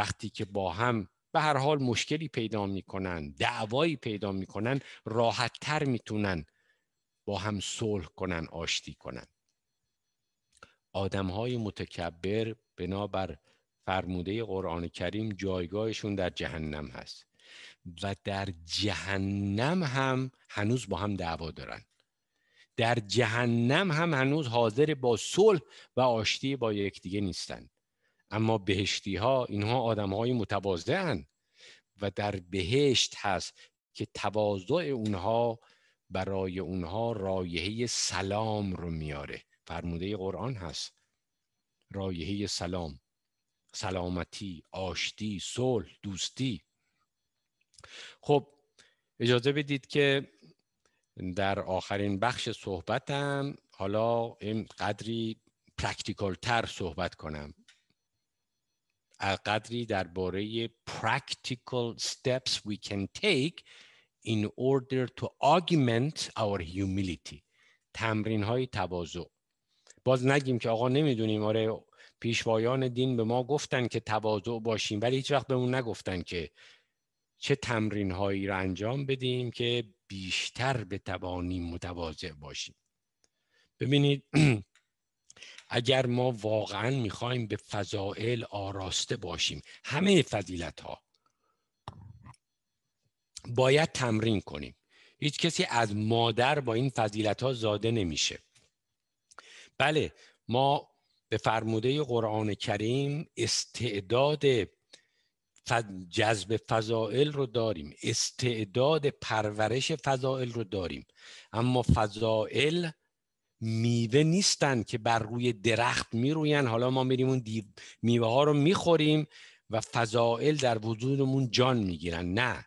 وقتی که با هم به هر حال مشکلی پیدا میکنن دعوایی پیدا میکنن راحت تر میتونن با هم صلح کنن آشتی کنن آدم های متکبر بنابر فرموده قرآن کریم جایگاهشون در جهنم هست و در جهنم هم هنوز با هم دعوا دارن در جهنم هم هنوز حاضر با صلح و آشتی با یکدیگه نیستند اما بهشتی ها اینها آدم های متوازده و در بهشت هست که تواضع اونها برای اونها رایحه سلام رو میاره فرموده قرآن هست رایحه سلام سلامتی آشتی صلح دوستی خب اجازه بدید که در آخرین بخش صحبتم حالا این قدری پرکتیکال تر صحبت کنم قدری درباره practical steps we can take in order to augment our humility تمرین های تواضع باز نگیم که آقا نمیدونیم آره پیشوایان دین به ما گفتن که تواضع باشیم ولی هیچ وقت به اون نگفتن که چه تمرین هایی را انجام بدیم که بیشتر به بتوانیم متواضع باشیم ببینید اگر ما واقعا میخوایم به فضائل آراسته باشیم همه فضیلت ها باید تمرین کنیم هیچ کسی از مادر با این فضیلت ها زاده نمیشه بله ما به فرموده قرآن کریم استعداد جذب فضائل رو داریم استعداد پرورش فضائل رو داریم اما فضائل میوه نیستن که بر روی درخت میروین حالا ما میریم اون دیو... میوه ها رو میخوریم و فضائل در وجودمون جان میگیرن نه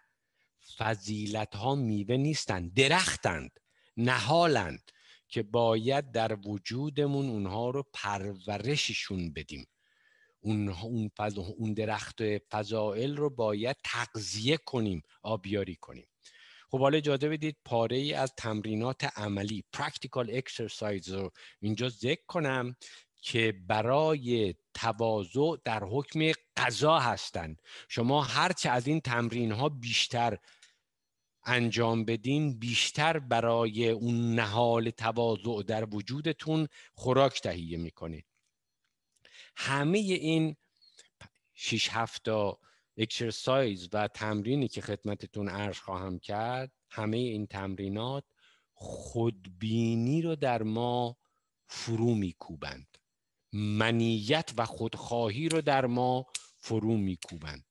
فضیلت ها میوه نیستن درختند نهالند که باید در وجودمون اونها رو پرورششون بدیم اون, اون, اون درخت فضائل رو باید تقضیه کنیم آبیاری کنیم خب حالا اجازه بدید پاره ای از تمرینات عملی practical exercise رو اینجا ذکر کنم که برای تواضع در حکم قضا هستند شما هرچه از این تمرین ها بیشتر انجام بدین بیشتر برای اون نهال تواضع در وجودتون خوراک تهیه میکنید همه این 6 7 اکسرسایز و تمرینی که خدمتتون عرض خواهم کرد همه این تمرینات خودبینی رو در ما فرو میکوبند منیت و خودخواهی رو در ما فرو میکوبند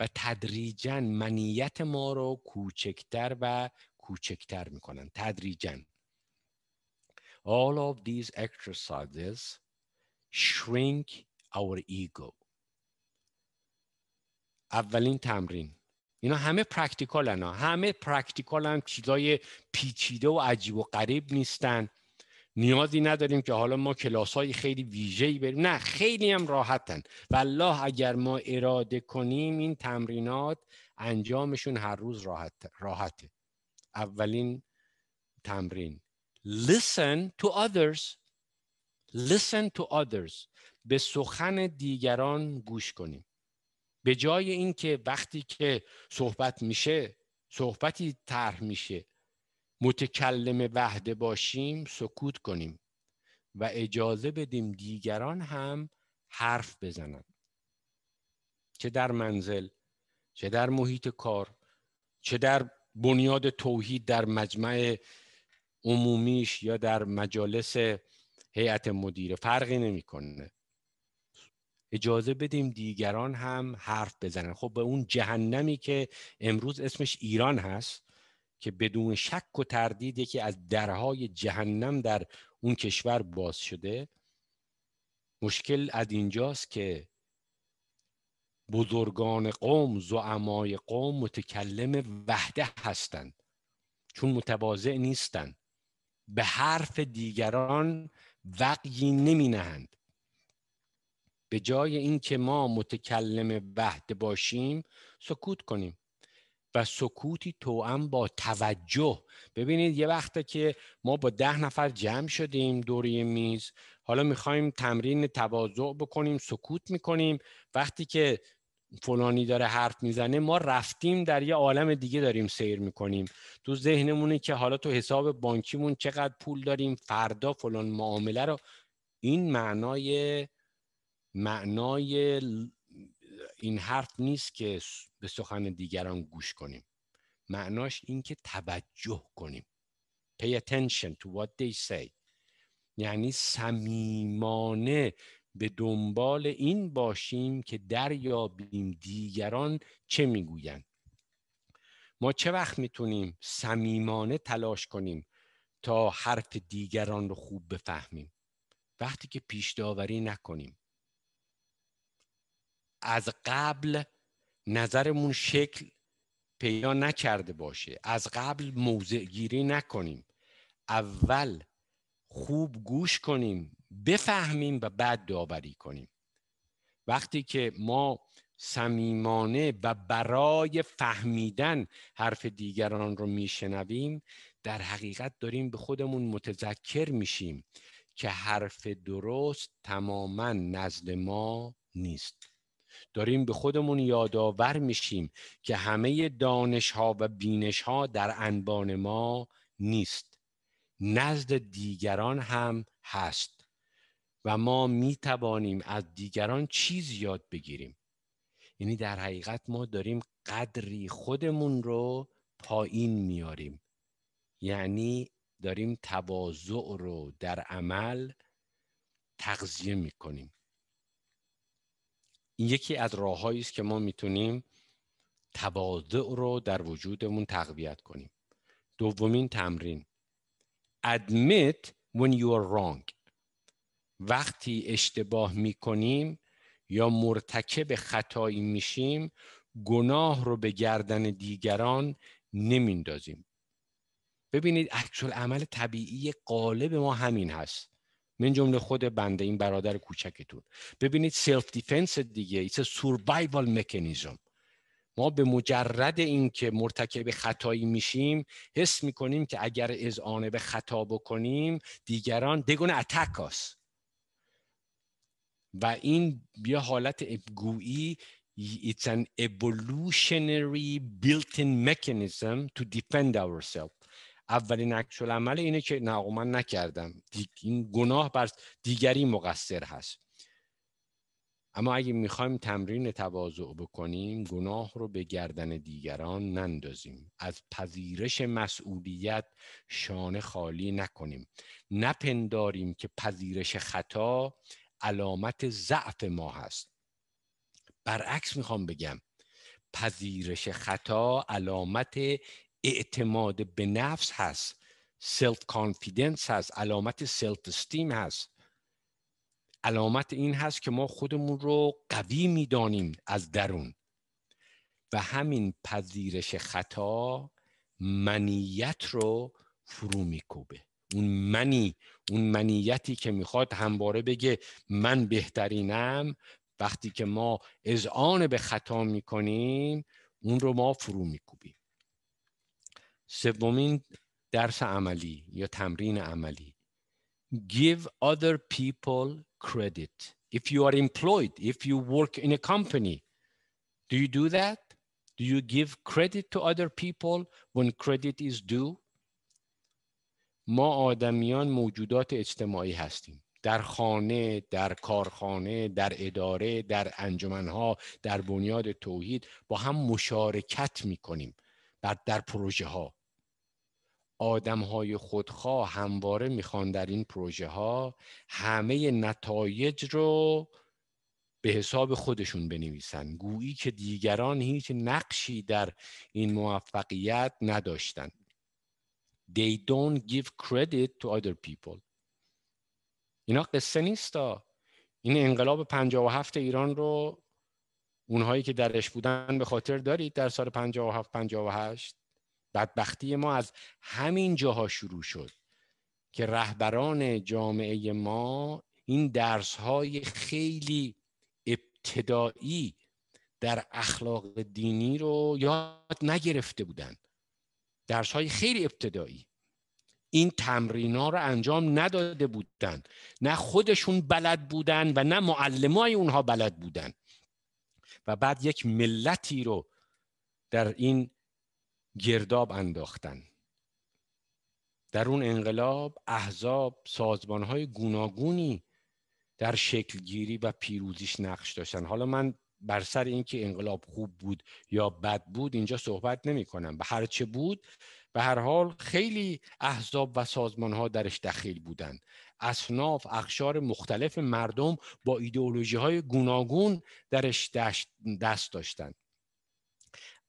و تدریجا منیت ما رو کوچکتر و کوچکتر میکنن تدریجا all of these exercises shrink our ego اولین تمرین اینا همه پرکتیکال ها همه پرکتیکالن چیزای پیچیده و عجیب و غریب نیستن نیازی نداریم که حالا ما کلاس های خیلی ویژه بریم نه خیلی هم راحتن والله اگر ما اراده کنیم این تمرینات انجامشون هر روز راحت راحته اولین تمرین listen to others listen to others به سخن دیگران گوش کنیم به جای اینکه وقتی که صحبت میشه صحبتی طرح میشه متکلم وحده باشیم سکوت کنیم و اجازه بدیم دیگران هم حرف بزنن چه در منزل چه در محیط کار چه در بنیاد توحید در مجمع عمومیش یا در مجالس هیئت مدیره فرقی نمیکنه اجازه بدیم دیگران هم حرف بزنن خب به اون جهنمی که امروز اسمش ایران هست که بدون شک و تردید یکی از درهای جهنم در اون کشور باز شده مشکل از اینجاست که بزرگان قوم زعمای قوم متکلم وحده هستند چون متواضع نیستند به حرف دیگران وقعی نمی نهند به جای اینکه ما متکلم وحده باشیم سکوت کنیم و سکوتی توأم با توجه ببینید یه وقته که ما با ده نفر جمع شدیم دوری میز حالا میخوایم تمرین تواضع بکنیم سکوت میکنیم وقتی که فلانی داره حرف میزنه ما رفتیم در یه عالم دیگه داریم سیر میکنیم تو ذهنمونه که حالا تو حساب بانکیمون چقدر پول داریم فردا فلان معامله رو این معنای معنای این حرف نیست که به سخن دیگران گوش کنیم معناش این که توجه کنیم pay attention to what they say یعنی صمیمانه به دنبال این باشیم که دریابیم دیگران چه میگویند ما چه وقت میتونیم صمیمانه تلاش کنیم تا حرف دیگران رو خوب بفهمیم وقتی که پیش داوری نکنیم از قبل نظرمون شکل پیدا نکرده باشه از قبل موضع گیری نکنیم اول خوب گوش کنیم بفهمیم و بعد داوری کنیم وقتی که ما صمیمانه و برای فهمیدن حرف دیگران رو میشنویم در حقیقت داریم به خودمون متذکر میشیم که حرف درست تماما نزد ما نیست داریم به خودمون یادآور میشیم که همه دانش ها و بینش ها در انبان ما نیست نزد دیگران هم هست و ما می توانیم از دیگران چیز یاد بگیریم یعنی در حقیقت ما داریم قدری خودمون رو پایین میاریم یعنی داریم تواضع رو در عمل تغذیه میکنیم این یکی از راههایی است که ما میتونیم تواضع رو در وجودمون تقویت کنیم دومین تمرین admit when you are wrong وقتی اشتباه میکنیم یا مرتکب خطایی میشیم گناه رو به گردن دیگران نمیندازیم ببینید عکس عمل طبیعی قالب ما همین هست من جمله خود بنده این برادر کوچکتون ببینید سلف دیفنس دیگه ایت سوربایوال مکانیزم ما به مجرد اینکه مرتکب خطایی میشیم حس میکنیم که اگر اذعانه به خطا بکنیم دیگران دگون اتک و این یه حالت گویی it's an evolutionary built-in mechanism to defend ourselves اولین عکس عمل اینه که نه نکردم این گناه بر دیگری مقصر هست اما اگه میخوایم تمرین تواضع بکنیم گناه رو به گردن دیگران نندازیم از پذیرش مسئولیت شانه خالی نکنیم نپنداریم که پذیرش خطا علامت ضعف ما هست برعکس میخوام بگم پذیرش خطا علامت اعتماد به نفس هست سلف کانفیدنس هست علامت سلف استیم هست علامت این هست که ما خودمون رو قوی میدانیم از درون و همین پذیرش خطا منیت رو فرو میکوبه اون منی اون منیتی که میخواد همواره بگه من بهترینم وقتی که ما اذعان به خطا میکنیم اون رو ما فرو میکوبیم سومین درس عملی یا تمرین عملی give other people credit if you are employed if you work in a company do you do that do you give credit to other people when credit is due ما آدمیان موجودات اجتماعی هستیم در خانه در کارخانه در اداره در انجمنها در بنیاد توحید با هم مشارکت میکنیم بعد در پروژه ها آدم های خودخواه همواره میخوان در این پروژه ها همه نتایج رو به حساب خودشون بنویسن گویی که دیگران هیچ نقشی در این موفقیت نداشتند They don't give credit to other people اینا قصه نیستا این انقلاب 57 ایران رو اونهایی که درش بودن به خاطر دارید در سال 57 58 بدبختی ما از همین جاها شروع شد که رهبران جامعه ما این درس های خیلی ابتدایی در اخلاق دینی رو یاد نگرفته بودند درس های خیلی ابتدایی این تمرینا رو انجام نداده بودند نه خودشون بلد بودن و نه های اونها بلد بودن و بعد یک ملتی رو در این گرداب انداختن در اون انقلاب احزاب سازمانهای گوناگونی در گیری و پیروزیش نقش داشتن حالا من بر سر اینکه انقلاب خوب بود یا بد بود اینجا صحبت نمی کنم به هر چه بود به هر حال خیلی احزاب و سازمان ها درش دخیل بودند اصناف اخشار مختلف مردم با ایدئولوژی های گوناگون درش دست داشتند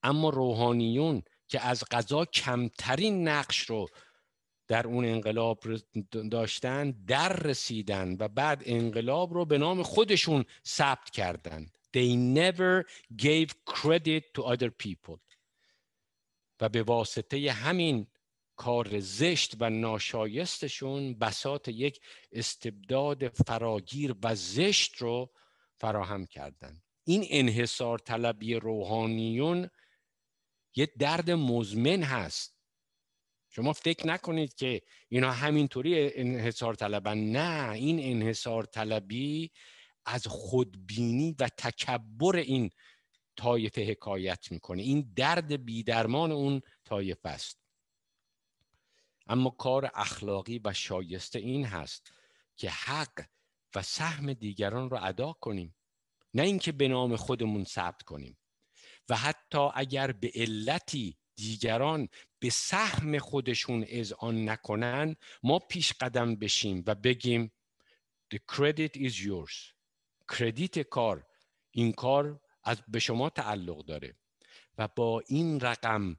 اما روحانیون که از قضا کمترین نقش رو در اون انقلاب داشتن در رسیدن و بعد انقلاب رو به نام خودشون ثبت کردند They never gave credit to other people و به واسطه همین کار زشت و ناشایستشون بسات یک استبداد فراگیر و زشت رو فراهم کردند این انحصار طلبی روحانیون یه درد مزمن هست شما فکر نکنید که اینا همینطوری انحصار طلبن نه این انحصار طلبی از خودبینی و تکبر این طایفه حکایت میکنه این درد بیدرمان اون طایفه است اما کار اخلاقی و شایسته این هست که حق و سهم دیگران رو ادا کنیم نه اینکه به نام خودمون ثبت کنیم و حتی اگر به علتی دیگران به سهم خودشون آن نکنن ما پیش قدم بشیم و بگیم the credit is yours کردیت کار این کار از به شما تعلق داره و با این رقم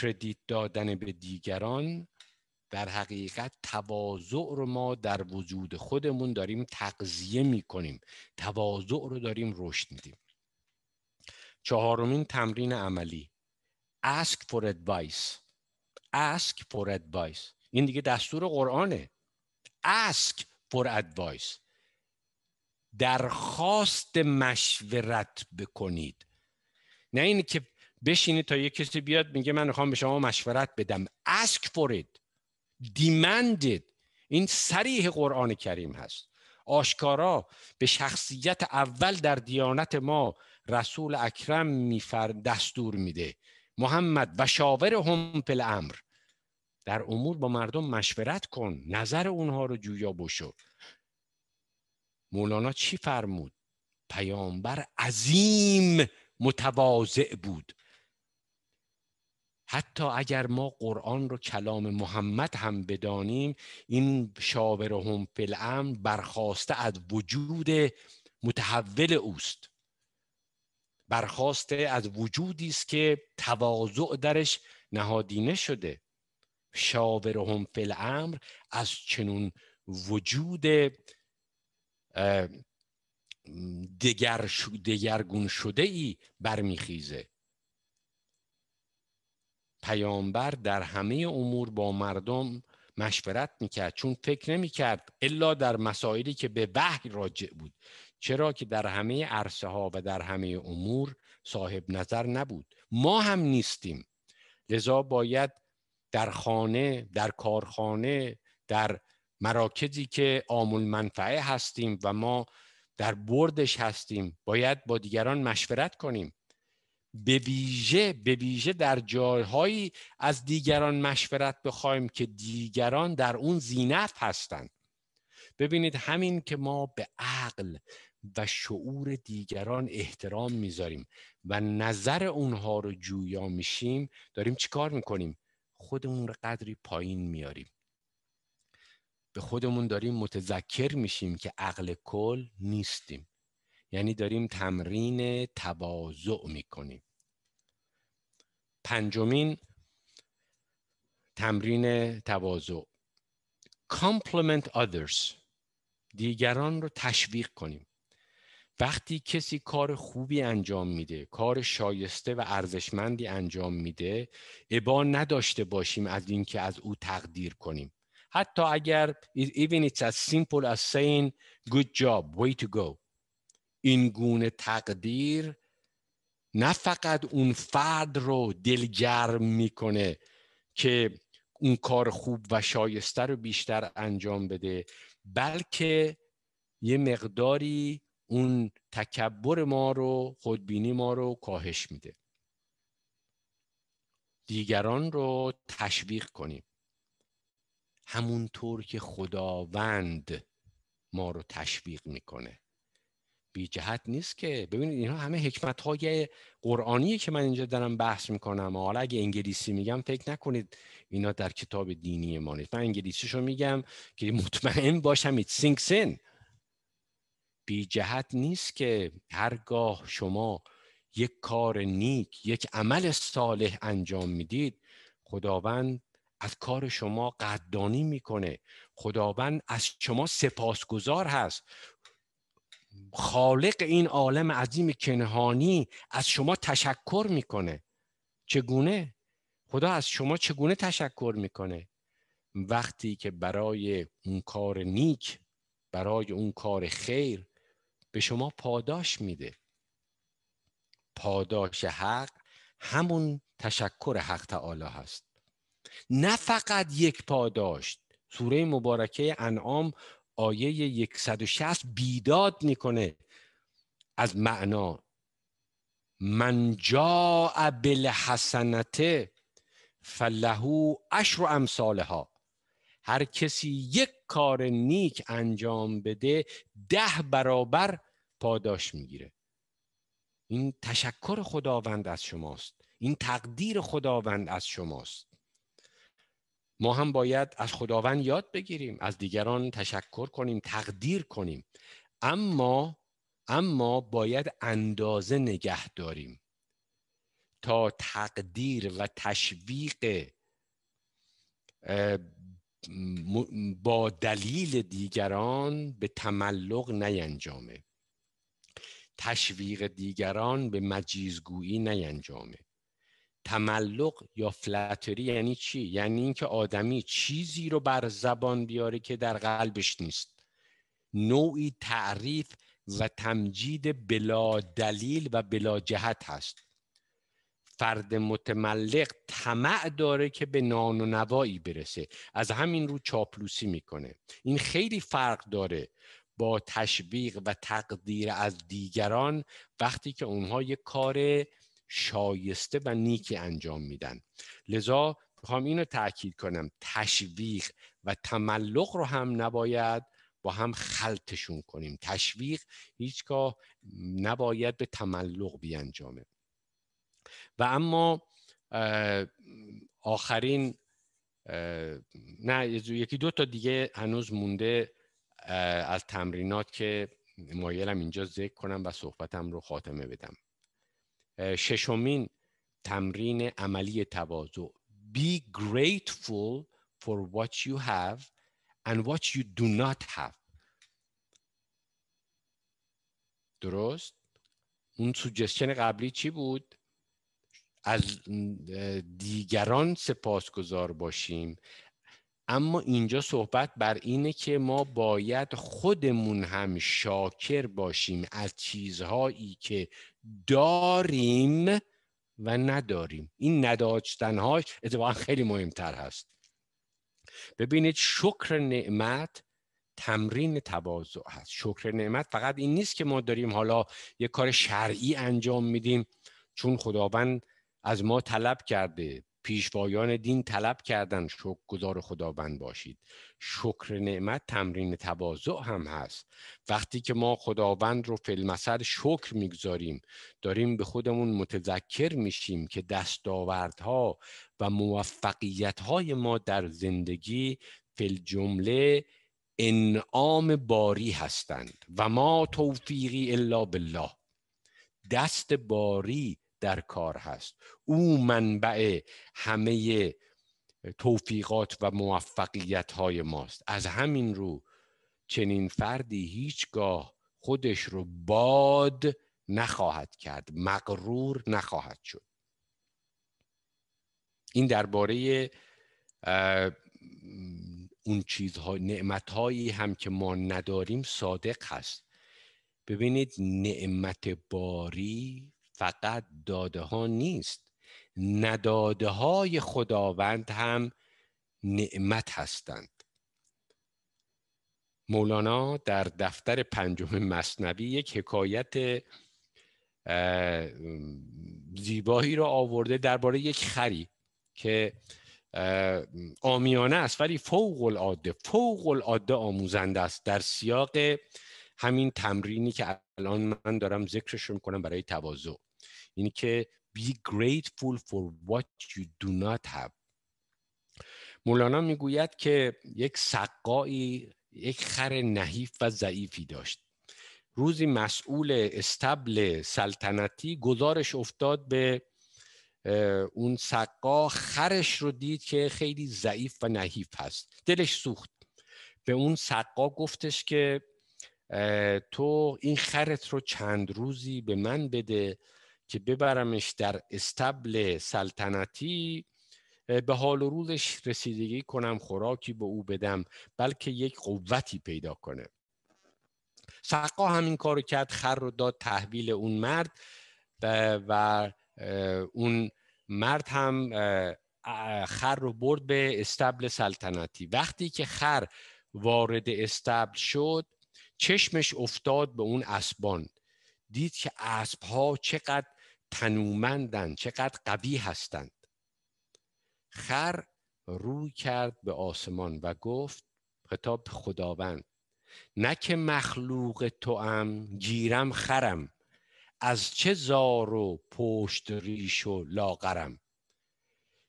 کردیت دادن به دیگران در حقیقت تواضع رو ما در وجود خودمون داریم تقضیه می کنیم تواضع رو داریم رشد میدیم چهارمین تمرین عملی ask for advice ask for advice این دیگه دستور قرآنه ask for advice درخواست مشورت بکنید نه اینی که بشینید تا یه کسی بیاد میگه من میخوام به شما مشورت بدم ask for it demand این سریح قرآن کریم هست آشکارا به شخصیت اول در دیانت ما رسول اکرم میفر دستور میده محمد و شاور هم امر در امور با مردم مشورت کن نظر اونها رو جویا بشو مولانا چی فرمود پیامبر عظیم متواضع بود حتی اگر ما قرآن رو کلام محمد هم بدانیم این شاورهم هم فلعم برخواسته از وجود متحول اوست برخواسته از وجودی است که تواضع درش نهادینه شده شاورهم هم الامر از چنون وجود دگر دگرگون شده ای برمیخیزه پیامبر در همه امور با مردم مشورت میکرد چون فکر نمیکرد الا در مسائلی که به وحی راجع بود چرا که در همه عرصه ها و در همه امور صاحب نظر نبود ما هم نیستیم لذا باید در خانه در کارخانه در مراکزی که آمول منفعه هستیم و ما در بردش هستیم باید با دیگران مشورت کنیم به ویژه به ویژه در جایهایی از دیگران مشورت بخوایم که دیگران در اون زینت هستند ببینید همین که ما به عقل و شعور دیگران احترام میذاریم و نظر اونها رو جویا میشیم داریم چیکار میکنیم خودمون رو قدری پایین میاریم به خودمون داریم متذکر میشیم که عقل کل نیستیم یعنی داریم تمرین تواضع میکنیم پنجمین تمرین تواضع compliment others دیگران رو تشویق کنیم وقتی کسی کار خوبی انجام میده کار شایسته و ارزشمندی انجام میده ابا نداشته باشیم از اینکه از او تقدیر کنیم حتی اگر even it's as simple as saying good job way to go این گونه تقدیر نه فقط اون فرد رو دلگرم میکنه که اون کار خوب و شایسته رو بیشتر انجام بده بلکه یه مقداری اون تکبر ما رو خودبینی ما رو کاهش میده دیگران رو تشویق کنیم همونطور که خداوند ما رو تشویق میکنه بی جهت نیست که ببینید اینا همه حکمت های قرآنیه که من اینجا دارم بحث میکنم حالا اگه انگلیسی میگم فکر نکنید اینا در کتاب دینی ما نیست من انگلیسیشو میگم که مطمئن باشم ایت سینکس بی جهت نیست که هرگاه شما یک کار نیک یک عمل صالح انجام میدید خداوند از کار شما قدردانی میکنه خداوند از شما سپاسگزار هست خالق این عالم عظیم کنهانی از شما تشکر میکنه چگونه خدا از شما چگونه تشکر میکنه وقتی که برای اون کار نیک برای اون کار خیر به شما پاداش میده پاداش حق همون تشکر حق تعالی هست نه فقط یک پاداش سوره مبارکه انعام آیه 160 بیداد میکنه از معنا من جاء بالحسنته فلهو عشر امثالها هر کسی یک کار نیک انجام بده ده برابر پاداش میگیره این تشکر خداوند از شماست این تقدیر خداوند از شماست ما هم باید از خداوند یاد بگیریم از دیگران تشکر کنیم تقدیر کنیم اما اما باید اندازه نگه داریم تا تقدیر و تشویق با دلیل دیگران به تملق نینجامه تشویق دیگران به مجیزگویی نینجامه تملق یا فلاتری یعنی چی یعنی اینکه آدمی چیزی رو بر زبان بیاره که در قلبش نیست نوعی تعریف و تمجید بلا دلیل و بلا جهت هست فرد متملق طمع داره که به نان و نوایی برسه از همین رو چاپلوسی میکنه این خیلی فرق داره با تشویق و تقدیر از دیگران وقتی که اونها یک کار شایسته و نیکی انجام میدن لذا میخوام اینو تاکید کنم تشویق و تملق رو هم نباید با هم خلطشون کنیم تشویق هیچگاه نباید به تملق بیانجامه و اما آخرین نه یکی دو تا دیگه هنوز مونده از تمرینات که مایلم اینجا ذکر کنم و صحبتم رو خاتمه بدم ششمین تمرین عملی تواضع be grateful for what you have and what you do not have درست اون سوجستشن قبلی چی بود از دیگران سپاسگزار باشیم اما اینجا صحبت بر اینه که ما باید خودمون هم شاکر باشیم از چیزهایی که داریم و نداریم این نداشتنهاش اتفاقا خیلی مهمتر هست ببینید شکر نعمت تمرین تواضع هست شکر نعمت فقط این نیست که ما داریم حالا یه کار شرعی انجام میدیم چون خداوند از ما طلب کرده پیشوایان دین طلب کردن شکر گذار خداوند باشید شکر نعمت تمرین تواضع هم هست وقتی که ما خداوند رو فیلمسر شکر میگذاریم داریم به خودمون متذکر میشیم که دستاوردها و موفقیتهای ما در زندگی فیل جمله انعام باری هستند و ما توفیقی الا بالله دست باری در کار هست او منبع همه توفیقات و موفقیت های ماست از همین رو چنین فردی هیچگاه خودش رو باد نخواهد کرد مغرور نخواهد شد این درباره اون چیزها هایی هم که ما نداریم صادق هست ببینید نعمت باری فقط داده ها نیست نداده های خداوند هم نعمت هستند مولانا در دفتر پنجم مصنوی یک حکایت زیبایی را آورده درباره یک خری که آمیانه است ولی فوق العاده فوق العاده آموزنده است در سیاق همین تمرینی که الان من دارم ذکرش کنم برای تواضع اینی که be grateful for what you do not have مولانا میگوید که یک سقایی یک خر نحیف و ضعیفی داشت روزی مسئول استبل سلطنتی گزارش افتاد به اون سقا خرش رو دید که خیلی ضعیف و نحیف هست دلش سوخت به اون سقا گفتش که تو این خرت رو چند روزی به من بده که ببرمش در استبل سلطنتی به حال و روزش رسیدگی کنم خوراکی به او بدم بلکه یک قوتی پیدا کنه سقا همین کارو کرد خر رو داد تحویل اون مرد و اون مرد هم خر رو برد به استبل سلطنتی وقتی که خر وارد استبل شد چشمش افتاد به اون اسبان دید که اسبها چقدر تنومندند چقدر قوی هستند خر روی کرد به آسمان و گفت خطاب خداوند نه که مخلوق توام گیرم خرم از چه زار و پشت ریش و لاغرم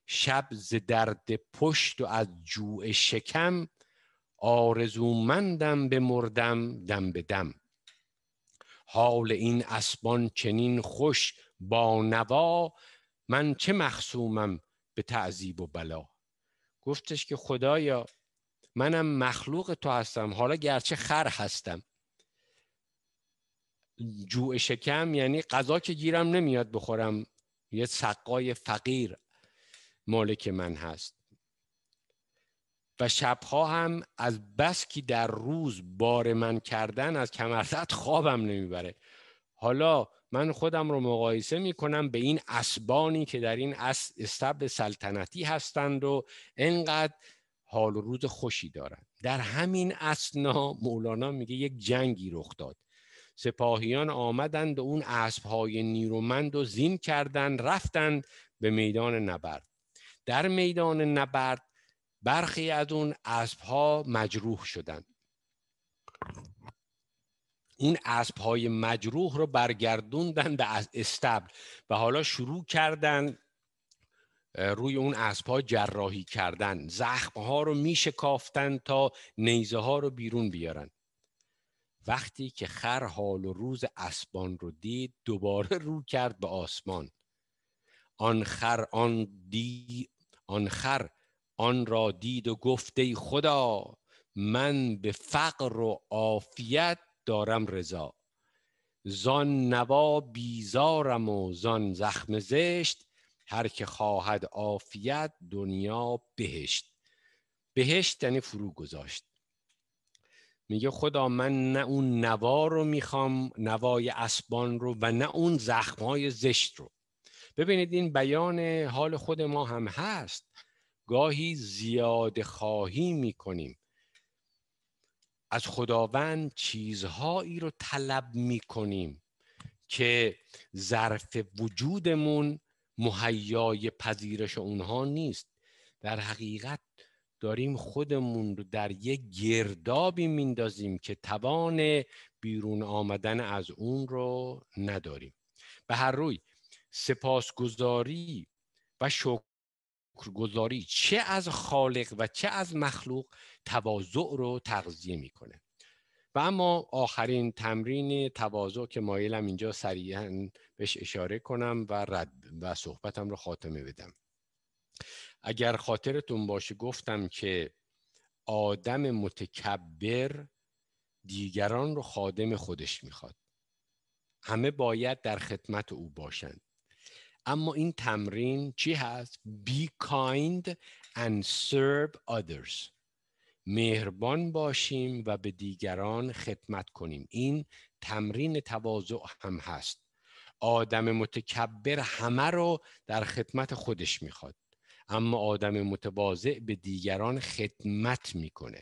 شب ز درد پشت و از جوع شکم آرزومندم به مردم دم به دم حال این اسبان چنین خوش با نوا من چه مخصومم به تعذیب و بلا گفتش که خدایا منم مخلوق تو هستم حالا گرچه خر هستم جوع شکم یعنی غذا که گیرم نمیاد بخورم یه سقای فقیر مالک من هست و شبها هم از بس که در روز بار من کردن از کمرزت خوابم نمیبره حالا من خودم رو مقایسه می کنم به این اسبانی که در این استبل سلطنتی هستند و انقدر حال و روز خوشی دارند در همین اسنا مولانا میگه یک جنگی رخ داد سپاهیان آمدند و اون اسبهای نیرومند و زین کردند رفتند به میدان نبرد در میدان نبرد برخی از اون اسب ها مجروح شدن اون اسب های مجروح رو برگردوندن به استبل و حالا شروع کردن روی اون اسب ها جراحی کردن زخم ها رو میشه کافتن تا نیزه ها رو بیرون بیارن وقتی که خر حال و روز اسبان رو دید دوباره رو کرد به آسمان آن خر آن دی آن خر آن را دید و گفت ای خدا من به فقر و عافیت دارم رضا زان نوا بیزارم و زان زخم زشت هر که خواهد عافیت دنیا بهشت بهشت یعنی فرو گذاشت میگه خدا من نه اون نوا رو میخوام نوای اسبان رو و نه اون زخمای زشت رو ببینید این بیان حال خود ما هم هست گاهی زیاد خواهی می کنیم از خداوند چیزهایی رو طلب می کنیم که ظرف وجودمون مهیای پذیرش اونها نیست در حقیقت داریم خودمون رو در یک گردابی میندازیم که توان بیرون آمدن از اون رو نداریم به هر روی سپاسگزاری و شکر شکرگزاری چه از خالق و چه از مخلوق تواضع رو تغذیه میکنه و اما آخرین تمرین تواضع که مایلم اینجا سریعا بهش اشاره کنم و و صحبتم رو خاتمه بدم اگر خاطرتون باشه گفتم که آدم متکبر دیگران رو خادم خودش میخواد همه باید در خدمت او باشند اما این تمرین چی هست be kind and serve others مهربان باشیم و به دیگران خدمت کنیم این تمرین تواضع هم هست آدم متکبر همه رو در خدمت خودش میخواد اما آدم متواضع به دیگران خدمت میکنه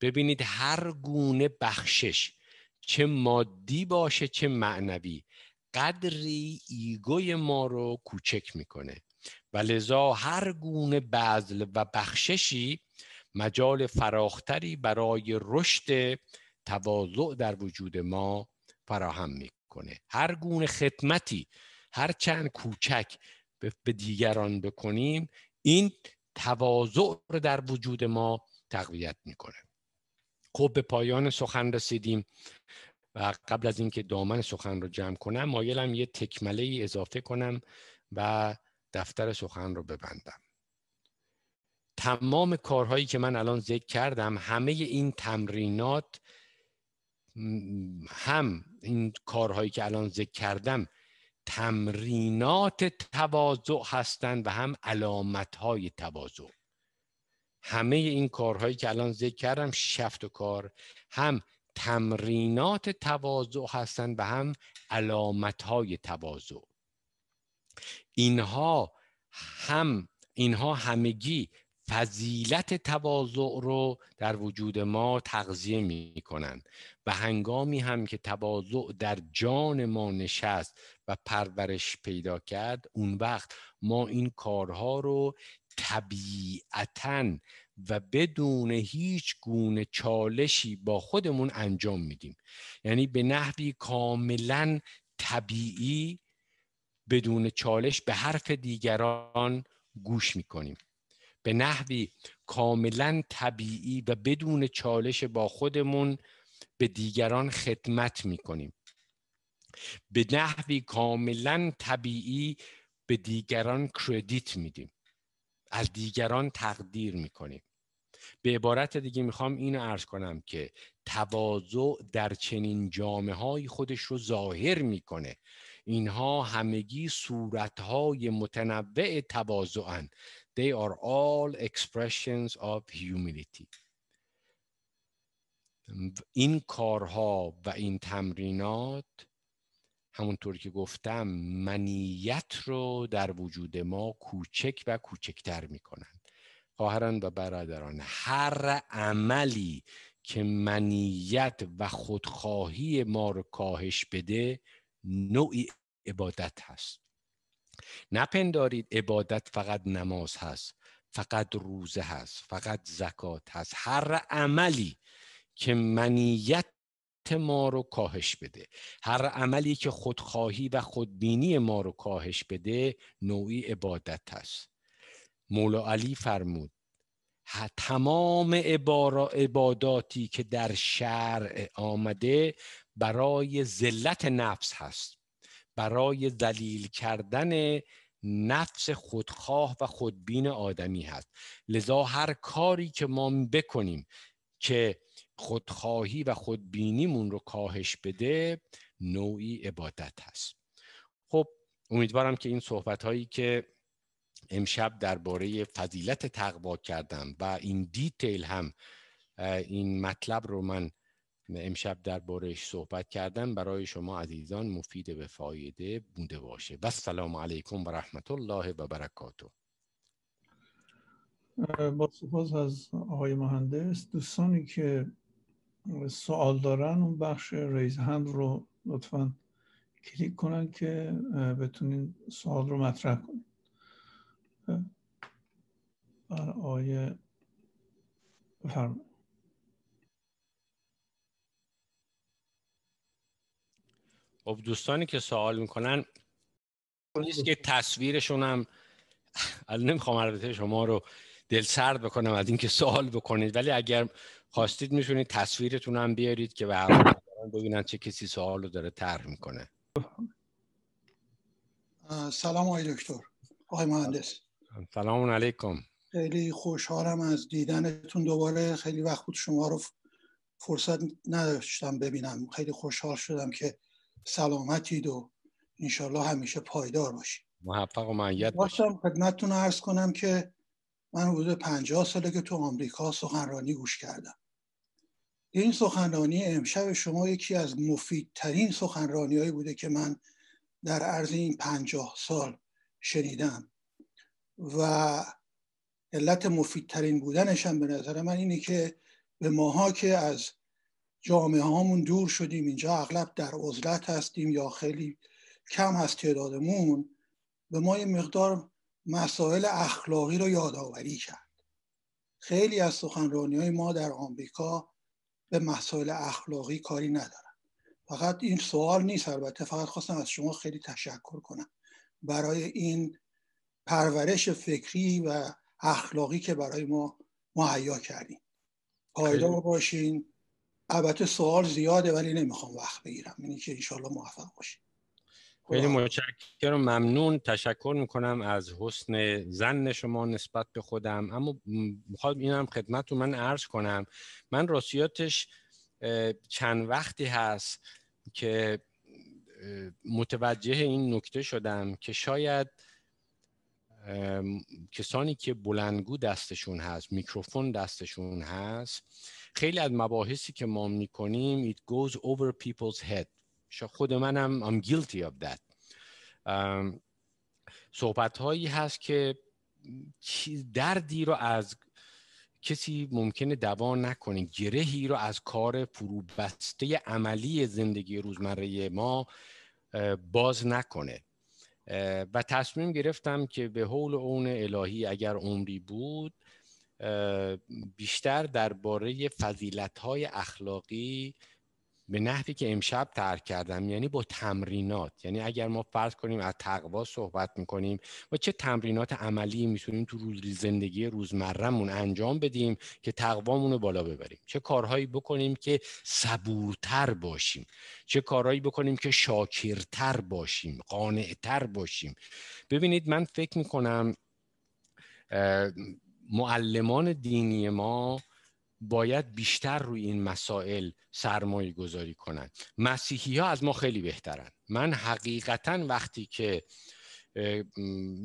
ببینید هر گونه بخشش چه مادی باشه چه معنوی قدری ایگوی ما رو کوچک میکنه و لذا هر گونه بذل و بخششی مجال فراختری برای رشد تواضع در وجود ما فراهم میکنه هر گونه خدمتی هر چند کوچک به دیگران بکنیم این تواضع رو در وجود ما تقویت میکنه خب به پایان سخن رسیدیم و قبل از اینکه دامن سخن رو جمع کنم مایلم یه تکمله ای اضافه کنم و دفتر سخن رو ببندم تمام کارهایی که من الان ذکر کردم همه این تمرینات هم این کارهایی که الان ذکر کردم تمرینات تواضع هستند و هم علامتهای تواضع همه این کارهایی که الان ذکر کردم شفت و کار هم تمرینات تواضع هستند و هم علامت های تواضع اینها هم اینها همگی فضیلت تواضع رو در وجود ما تغذیه می کنند و هنگامی هم که تواضع در جان ما نشست و پرورش پیدا کرد اون وقت ما این کارها رو طبیعتا و بدون هیچ گونه چالشی با خودمون انجام میدیم یعنی به نحوی کاملا طبیعی بدون چالش به حرف دیگران گوش میکنیم به نحوی کاملا طبیعی و بدون چالش با خودمون به دیگران خدمت میکنیم به نحوی کاملا طبیعی به دیگران کردیت میدیم از دیگران تقدیر میکنیم به عبارت دیگه میخوام این عرض کنم که تواضع در چنین جامعه های خودش رو ظاهر میکنه اینها همگی صورت های متنوع تواضعن they are all expressions of humility این کارها و این تمرینات همونطور که گفتم منیت رو در وجود ما کوچک و کوچکتر کنند. خواهران و برادران هر عملی که منیت و خودخواهی ما رو کاهش بده نوعی عبادت هست نپندارید عبادت فقط نماز هست فقط روزه هست فقط زکات هست هر عملی که منیت ما رو کاهش بده هر عملی که خودخواهی و خودبینی ما رو کاهش بده نوعی عبادت است مولا علی فرمود تمام عباداتی که در شرع آمده برای ذلت نفس هست برای دلیل کردن نفس خودخواه و خودبین آدمی هست لذا هر کاری که ما بکنیم که خودخواهی و خودبینیمون رو کاهش بده نوعی عبادت هست خب امیدوارم که این صحبت هایی که امشب درباره فضیلت تقوا کردم و این دیتیل هم این مطلب رو من امشب دربارهش صحبت کردم برای شما عزیزان مفید به فایده بوده باشه و السلام علیکم و رحمت الله و برکاته با سپاس از آقای مهندس دوستانی که سوال دارن اون بخش ریز هند رو لطفا کلیک کنن که بتونین سوال رو مطرح کنید برای بفرمایید خب دوستانی که سوال میکنن نیست که تصویرشون هم الان نمیخوام البته شما رو دل سرد بکنم از اینکه سوال بکنید ولی اگر خواستید میشونید تصویرتون هم بیارید که به هم ببینن چه کسی سوال رو داره طرح میکنه سلام آقای دکتر آقای مهندس سلام علیکم خیلی خوشحالم از دیدنتون دوباره خیلی وقت بود شما رو فرصت نداشتم ببینم خیلی خوشحال شدم که سلامتید و انشالله همیشه پایدار باشید محفظ و معید باشم خدمتتون عرض کنم که من حدود پنجاه ساله که تو آمریکا سخنرانی گوش کردم این سخنرانی امشب شما یکی از مفیدترین سخنرانیهایی بوده که من در عرض این پنجاه سال شنیدم و علت مفیدترین بودنش هم به نظر من اینه که به ماها که از جامعه هامون دور شدیم اینجا اغلب در عزلت هستیم یا خیلی کم هست تعدادمون به ما یه مقدار مسائل اخلاقی رو یادآوری کرد خیلی از سخنرانی های ما در آمریکا به مسائل اخلاقی کاری ندارم فقط این سوال نیست البته فقط خواستم از شما خیلی تشکر کنم برای این پرورش فکری و اخلاقی که برای ما مهیا کردیم پایدار باشین البته سوال زیاده ولی نمیخوام وقت بگیرم اینی که انشالله موفق باشین خیلی خب. متشکرم ممنون تشکر میکنم از حسن زن شما نسبت به خودم اما میخوام اینم خدمت رو من عرض کنم من راستیاتش چند وقتی هست که متوجه این نکته شدم که شاید کسانی که بلندگو دستشون هست میکروفون دستشون هست خیلی از مباحثی که ما میکنیم it goes over people's head خود منم I'm guilty of that صحبت هایی هست که دردی رو از کسی ممکنه دوا نکنه گرهی رو از کار فروبسته عملی زندگی روزمره ما باز نکنه و تصمیم گرفتم که به حول اون الهی اگر عمری بود بیشتر درباره فضیلت های اخلاقی به نحوی که امشب ترک کردم یعنی با تمرینات یعنی اگر ما فرض کنیم از تقوا صحبت میکنیم و چه تمرینات عملی میتونیم تو روز زندگی روزمرهمون انجام بدیم که تقوامون رو بالا ببریم چه کارهایی بکنیم که صبورتر باشیم چه کارهایی بکنیم که شاکرتر باشیم قانعتر باشیم ببینید من فکر میکنم معلمان دینی ما باید بیشتر روی این مسائل سرمایه گذاری کنند مسیحی ها از ما خیلی بهترن من حقیقتا وقتی که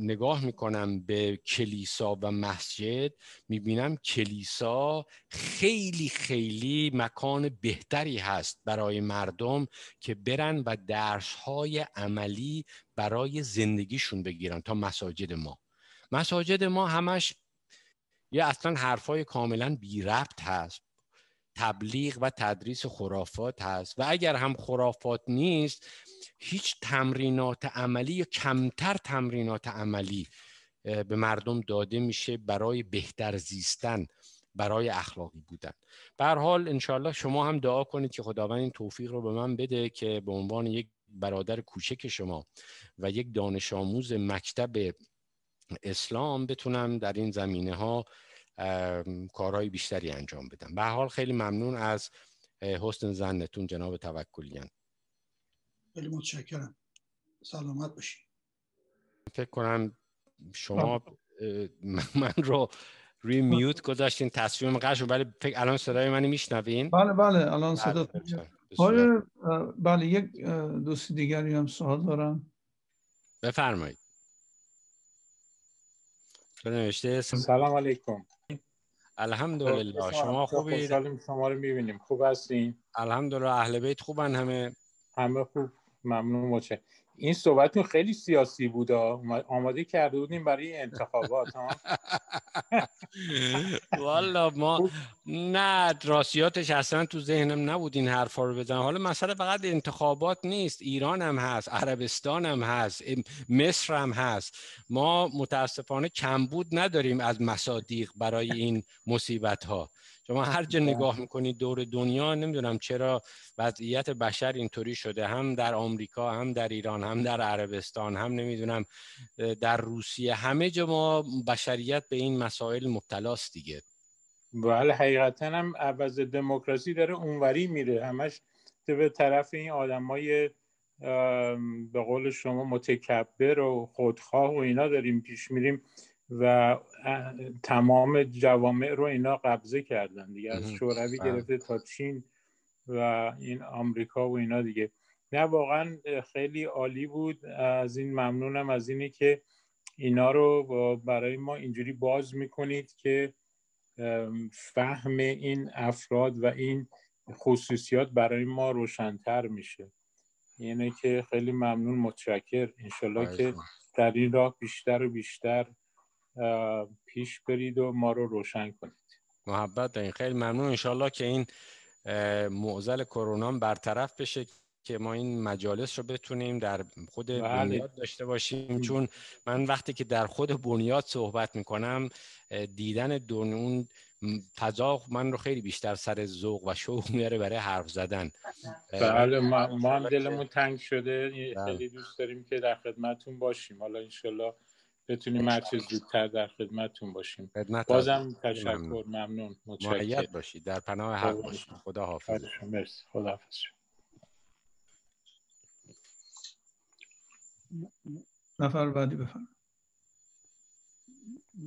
نگاه میکنم به کلیسا و مسجد میبینم کلیسا خیلی خیلی مکان بهتری هست برای مردم که برن و های عملی برای زندگیشون بگیرن تا مساجد ما مساجد ما همش یا اصلا حرفای کاملا بی ربط هست تبلیغ و تدریس خرافات هست و اگر هم خرافات نیست هیچ تمرینات عملی یا کمتر تمرینات عملی به مردم داده میشه برای بهتر زیستن برای اخلاقی بودن به هر حال انشالله شما هم دعا کنید که خداوند این توفیق رو به من بده که به عنوان یک برادر کوچک شما و یک دانش آموز مکتب اسلام بتونم در این زمینه ها کارهای بیشتری انجام بدم به حال خیلی ممنون از حسن زنتون جناب توکلیان خیلی متشکرم سلامت باشین فکر کنم شما من رو روی میوت گذاشتین تصویر قشن ولی فکر الان صدای منی میشنوین بله بله الان بله، صدا بله, بله یک دوست دیگری هم سوال دارم بفرمایید که سلام علیکم الحمدلله شما خوبید شما رو میبینیم خوب هستین الحمدلله اهل بیت خوبن همه همه خوب ممنون باشه این صحبتتون خیلی سیاسی بود آماده کرده بودیم برای انتخابات ها والا ما نه راسیاتش اصلا تو ذهنم نبود این حرفا رو بزنم حالا مسئله فقط انتخابات نیست ایران هم هست عربستان هم هست مصر هم هست ما متاسفانه کمبود نداریم از مصادیق برای این مصیبت ها شما هر جا بله. نگاه میکنید دور دنیا نمیدونم چرا وضعیت بشر اینطوری شده هم در آمریکا هم در ایران هم در عربستان هم نمیدونم در روسیه همه جا ما بشریت به این مسائل مبتلاست دیگه بله حقیقتا هم عوض دموکراسی داره اونوری میره همش به طرف این آدمای به قول شما متکبر و خودخواه و اینا داریم پیش میریم و تمام جوامع رو اینا قبضه کردن دیگه از شوروی بله. گرفته تا چین و این آمریکا و اینا دیگه نه واقعا خیلی عالی بود از این ممنونم از اینی که اینا رو برای ما اینجوری باز میکنید که فهم این افراد و این خصوصیات برای ما روشنتر میشه یعنی که خیلی ممنون متشکر انشالله که در این راه بیشتر و بیشتر پیش برید و ما رو روشن کنید محبت دارین خیلی ممنون انشالله که این معضل کرونا برطرف بشه که ما این مجالس رو بتونیم در خود بله. بنیاد داشته باشیم چون من وقتی که در خود بنیاد صحبت میکنم دیدن دونون اون من رو خیلی بیشتر سر ذوق و شوق میاره برای حرف زدن بله ما, ما هم دلمون تنگ شده بله. خیلی دوست داریم که در خدمتون باشیم حالا انشالله بتونیم هر چیز زودتر در خدمتتون باشیم بازم تشکر ممنون, ممنون. باشید در پناه حق باشید خدا حافظ مرسی خدا حافظ نفر بعدی بفرم.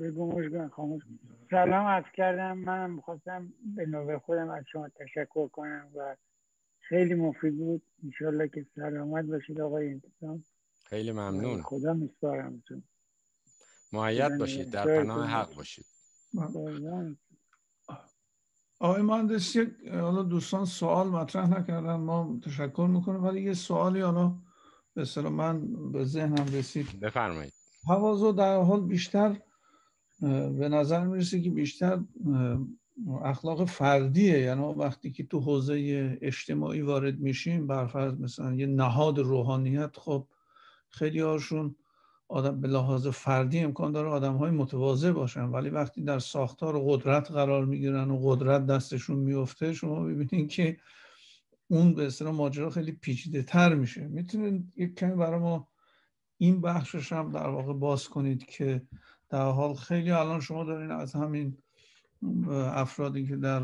بگو خاموش سلام عرض کردم من خواستم به نوبه خودم از شما تشکر کنم و خیلی مفید بود انشالله که سلامت باشید آقای انتظام خیلی ممنون خدا میسپارمتون معید یعنی باشید در پناه حق باشید آقای مهندس یک حالا دوستان سوال مطرح نکردن ما تشکر میکنیم ولی یه سوالی حالا به من به ذهنم رسید بفرمایید حوازو در حال بیشتر به نظر میرسه که بیشتر اخلاق فردیه یعنی وقتی که تو حوزه اجتماعی وارد میشیم برفرض مثلا یه نهاد روحانیت خب خیلی هاشون آدم به لحاظ فردی امکان داره آدم های متواضع باشن ولی وقتی در ساختار قدرت قرار میگیرن و قدرت دستشون میفته شما ببینین که اون به اصطلاح ماجرا خیلی پیچیده تر میشه میتونید یک کمی برای ما این بخشش هم در واقع باز کنید که در حال خیلی الان شما دارین از همین افرادی که در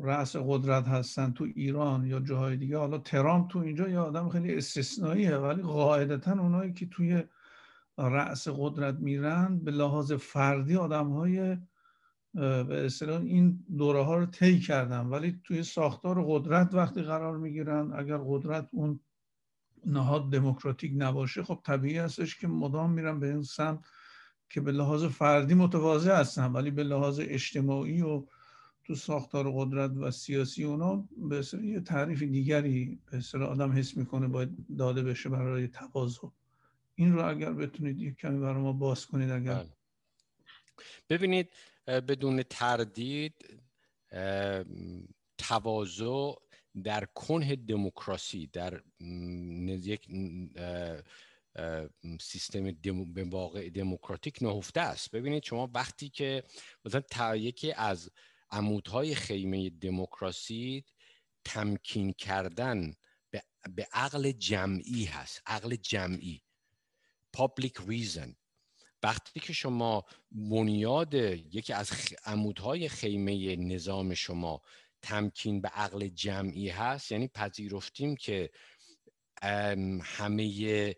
رأس قدرت هستن تو ایران یا جاهای دیگه حالا ترامپ تو اینجا یه آدم خیلی استثنائیه ولی قاعدتا اونایی که توی رأس قدرت میرن به لحاظ فردی آدم های به اصطلاح این دوره ها رو طی کردن ولی توی ساختار قدرت وقتی قرار میگیرن اگر قدرت اون نهاد دموکراتیک نباشه خب طبیعی هستش که مدام میرن به این سمت که به لحاظ فردی متواضع هستن ولی به لحاظ اجتماعی و تو ساختار قدرت و سیاسی اونا به یه تعریف دیگری به آدم حس میکنه باید داده بشه برای تقاضا این رو اگر بتونید یک کمی برای ما باز کنید اگر بله. ببینید بدون تردید تواضع در کنه دموکراسی در یک سیستم به واقع دموکراتیک نهفته است ببینید شما وقتی که مثلا تا یکی از عمودهای خیمه دموکراسی تمکین کردن به،, به عقل جمعی هست عقل جمعی پابلیک ریزن وقتی که شما بنیاد یکی از عمودهای خیمه نظام شما تمکین به عقل جمعی هست یعنی پذیرفتیم که همه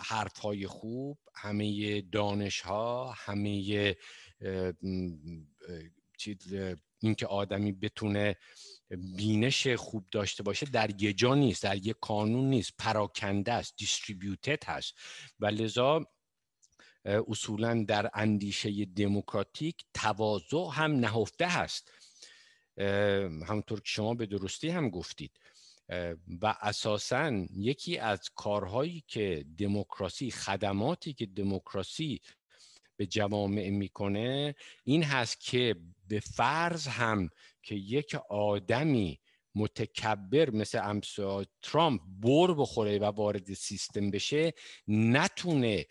حرفهای خوب همه دانش ها همه چیز اینکه آدمی بتونه بینش خوب داشته باشه در یه جا نیست در یه قانون نیست پراکنده است دیستریبیوتد هست و لذا اصولا در اندیشه دموکراتیک تواضع هم نهفته هست همونطور که شما به درستی هم گفتید و اساسا یکی از کارهایی که دموکراسی خدماتی که دموکراسی به جوامع میکنه این هست که به فرض هم که یک آدمی متکبر مثل امسا ترامپ بر بخوره و وارد سیستم بشه نتونه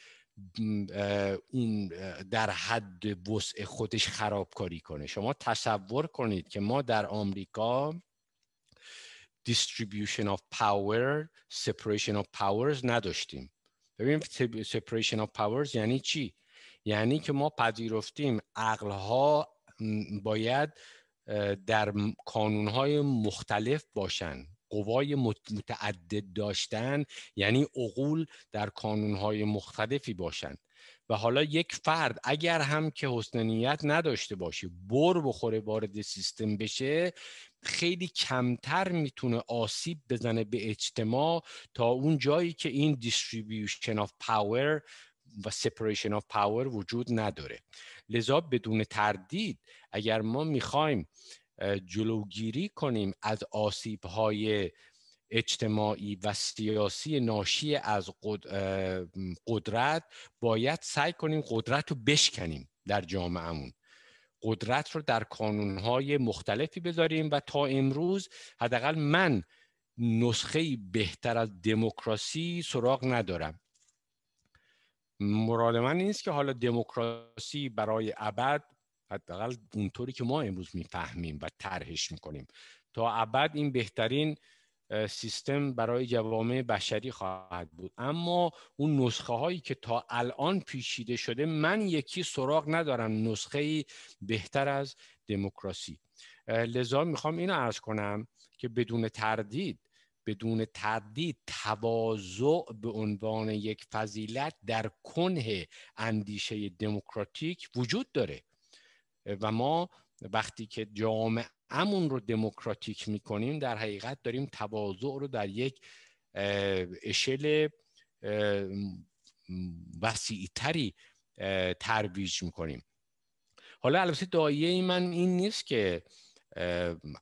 اون در حد وسع خودش خرابکاری کنه شما تصور کنید که ما در آمریکا distribution of power separation of powers نداشتیم ببینیم separation of powers یعنی چی یعنی که ما پذیرفتیم عقلها باید در کانونهای مختلف باشن قوای متعدد داشتن یعنی عقول در کانونهای مختلفی باشن و حالا یک فرد اگر هم که حسن نیت نداشته باشه بر بخوره وارد سیستم بشه خیلی کمتر میتونه آسیب بزنه به اجتماع تا اون جایی که این دیستریبیوشن آف پاور و سپریشن آف پاور وجود نداره لذا بدون تردید اگر ما میخوایم جلوگیری کنیم از آسیب های اجتماعی و سیاسی ناشی از قدرت باید سعی کنیم قدرت رو بشکنیم در جامعهمون قدرت رو در کانونهای مختلفی بذاریم و تا امروز حداقل من نسخه بهتر از دموکراسی سراغ ندارم مراد من این که حالا دموکراسی برای ابد حداقل اونطوری که ما امروز میفهمیم و طرحش میکنیم تا ابد این بهترین سیستم برای جوامع بشری خواهد بود اما اون نسخه هایی که تا الان پیشیده شده من یکی سراغ ندارم نسخه ای بهتر از دموکراسی لذا میخوام اینو عرض کنم که بدون تردید بدون تردید تواضع به عنوان یک فضیلت در کنه اندیشه دموکراتیک وجود داره و ما وقتی که جامعه امون رو دموکراتیک کنیم در حقیقت داریم تواضع رو در یک اشل وسیعتری ترویج کنیم حالا البته دایه ای من این نیست که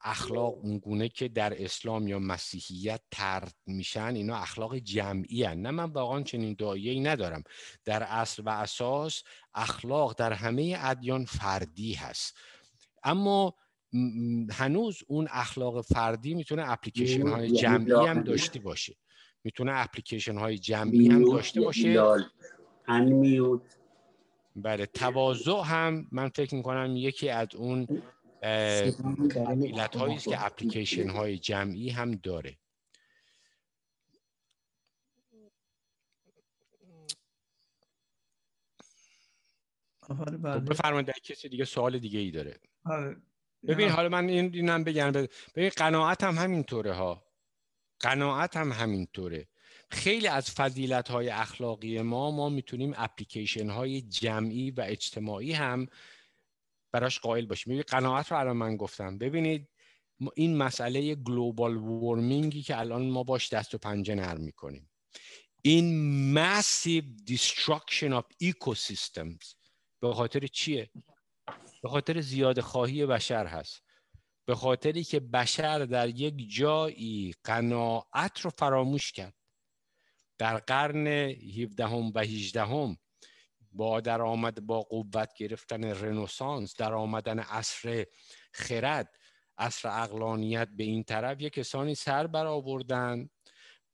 اخلاق اونگونه که در اسلام یا مسیحیت ترد میشن اینا اخلاق جمعی هن. نه من واقعا چنین دعایی ندارم در اصل و اساس اخلاق در همه ادیان فردی هست اما هنوز اون اخلاق فردی میتونه یعنی اپلیکیشن های جمعی هم داشته باشه میتونه اپلیکیشن های جمعی هم داشته باشه بله تواضع هم من فکر میکنم یکی از اون علت یعنی هایی است که اپلیکیشن های جمعی هم داره آره، خب بله. بفرمایید در کسی دیگه سوال دیگه ای داره آره. ببین حالا من این اینم بگم ببین قناعت هم همینطوره ها قناعت هم همینطوره خیلی از فضیلت های اخلاقی ما ما میتونیم اپلیکیشن های جمعی و اجتماعی هم براش قائل باشیم ببین قناعت رو الان من گفتم ببینید این مسئله گلوبال وارمینگی که الان ما باش دست و پنجه نرم میکنیم این massive destruction of ecosystems به خاطر چیه؟ به خاطر زیاد خواهی بشر هست به خاطری که بشر در یک جایی قناعت رو فراموش کرد در قرن 17 و 18 هم با درآمد با قوت گرفتن رنوسانس در آمدن عصر خرد عصر اقلانیت به این طرف یه کسانی سر برآوردن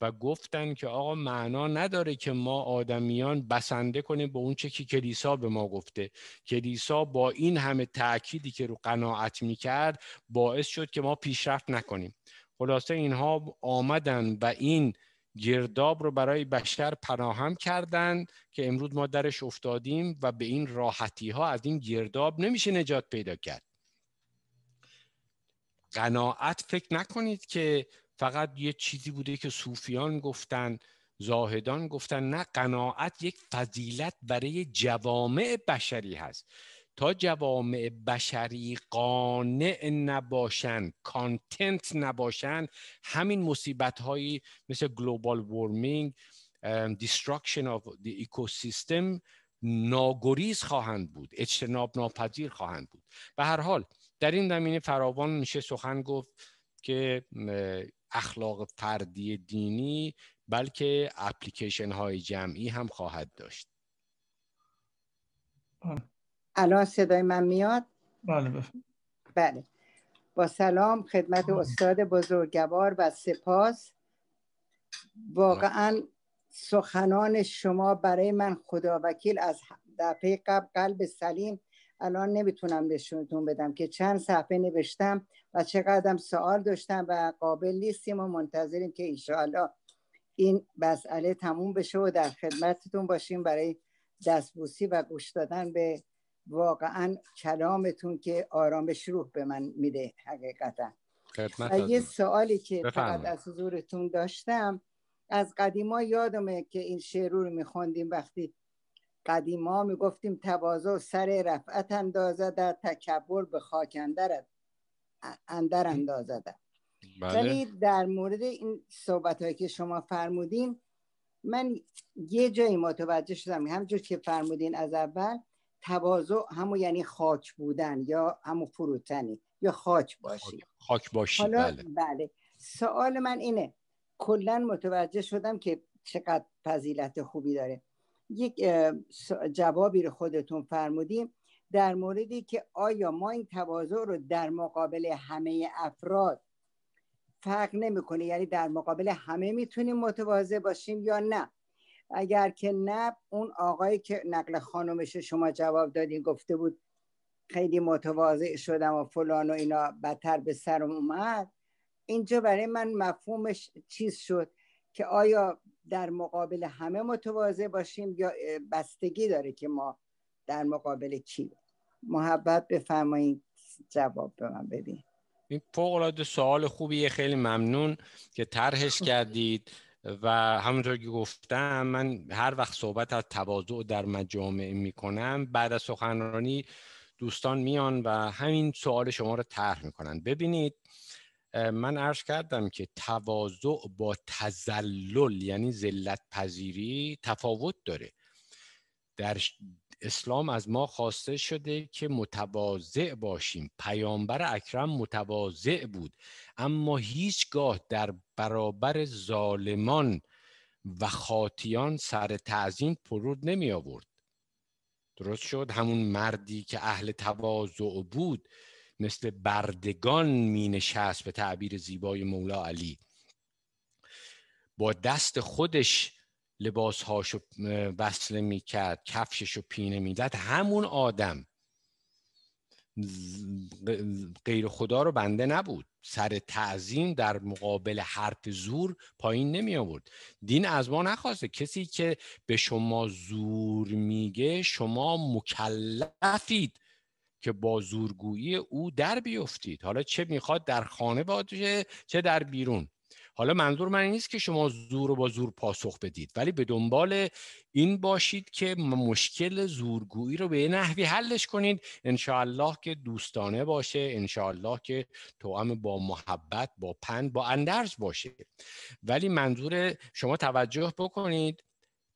و گفتن که آقا معنا نداره که ما آدمیان بسنده کنیم به اونچه که کلیسا به ما گفته کلیسا با این همه تأکیدی که رو قناعت میکرد باعث شد که ما پیشرفت نکنیم خلاصه اینها آمدن و این گرداب رو برای بشر پناهم کردند که امروز ما درش افتادیم و به این راحتی ها از این گرداب نمیشه نجات پیدا کرد قناعت فکر نکنید که فقط یه چیزی بوده که صوفیان گفتن زاهدان گفتن نه قناعت یک فضیلت برای جوامع بشری هست تا جوامع بشری قانع نباشند، کانتنت نباشند، همین مصیبت هایی مثل گلوبال وارمینگ دیسترکشن آف دی اکوسیستم ناگریز خواهند بود اجتناب ناپذیر خواهند بود به هر حال در این زمینه فراوان میشه سخن گفت که اخلاق فردی دینی بلکه اپلیکیشن های جمعی هم خواهد داشت الان صدای من میاد بله بله با سلام خدمت استاد بزرگوار و سپاس واقعا سخنان شما برای من خداوکیل از دفعه قبل قلب سلیم الان نمیتونم نشونتون بدم که چند صفحه نوشتم و چقدرم سوال داشتم و قابل نیستیم و منتظریم که انشاءالله این مسئله تموم بشه و در خدمتتون باشیم برای دستبوسی و گوش دادن به واقعا کلامتون که آرامش روح به من میده حقیقتا و یه سوالی که فقط از حضورتون داشتم از قدیما یادمه که این شعر رو میخوندیم وقتی قدیما میگفتیم تواضع سر رفعت اندازه در تکبر به خاک اندر اندر اندازه بله. ولی در مورد این صحبت هایی که شما فرمودین من یه جایی متوجه شدم همجور که فرمودین از اول تواضع همو یعنی خاک بودن یا همو فروتنی یا خاک باشی خاک باشی حالا بله. بله سوال من اینه کلا متوجه شدم که چقدر فضیلت خوبی داره یک جوابی رو خودتون فرمودیم در موردی که آیا ما این تواضع رو در مقابل همه افراد فرق نمیکنه یعنی در مقابل همه میتونیم متواضع باشیم یا نه اگر که نه اون آقایی که نقل خانمش شما جواب دادین گفته بود خیلی متواضع شدم و فلان و اینا بدتر به سرم اومد اینجا برای من مفهومش چیز شد که آیا در مقابل همه متواضع باشیم یا بستگی داره که ما در مقابل چی محبت بفرمایید جواب به من بدین این فوق العاده سوال خوبیه خیلی ممنون که طرحش کردید و همونطور که گفتم من هر وقت صحبت از تواضع در مجامع میکنم بعد از سخنرانی دوستان میان و همین سوال شما رو طرح میکنن ببینید من عرض کردم که تواضع با تزلل یعنی ذلت پذیری تفاوت داره در اسلام از ما خواسته شده که متواضع باشیم پیامبر اکرم متواضع بود اما هیچگاه در برابر ظالمان و خاطیان سر تعظیم فرود نمی آورد درست شد همون مردی که اهل تواضع بود مثل بردگان می نشست به تعبیر زیبای مولا علی با دست خودش لباس هاشو وصل میکرد کفششو پینه میداد همون آدم غیر خدا رو بنده نبود سر تعظیم در مقابل حرف زور پایین نمی آورد دین از ما نخواسته کسی که به شما زور میگه شما مکلفید که با زورگویی او در بیفتید حالا چه میخواد در خانه باشه چه در بیرون حالا منظور من این نیست که شما زور رو با زور پاسخ بدید ولی به دنبال این باشید که مشکل زورگویی رو به نحوی حلش کنید الله که دوستانه باشه انشاالله که توام با محبت با پند با اندرز باشه ولی منظور شما توجه بکنید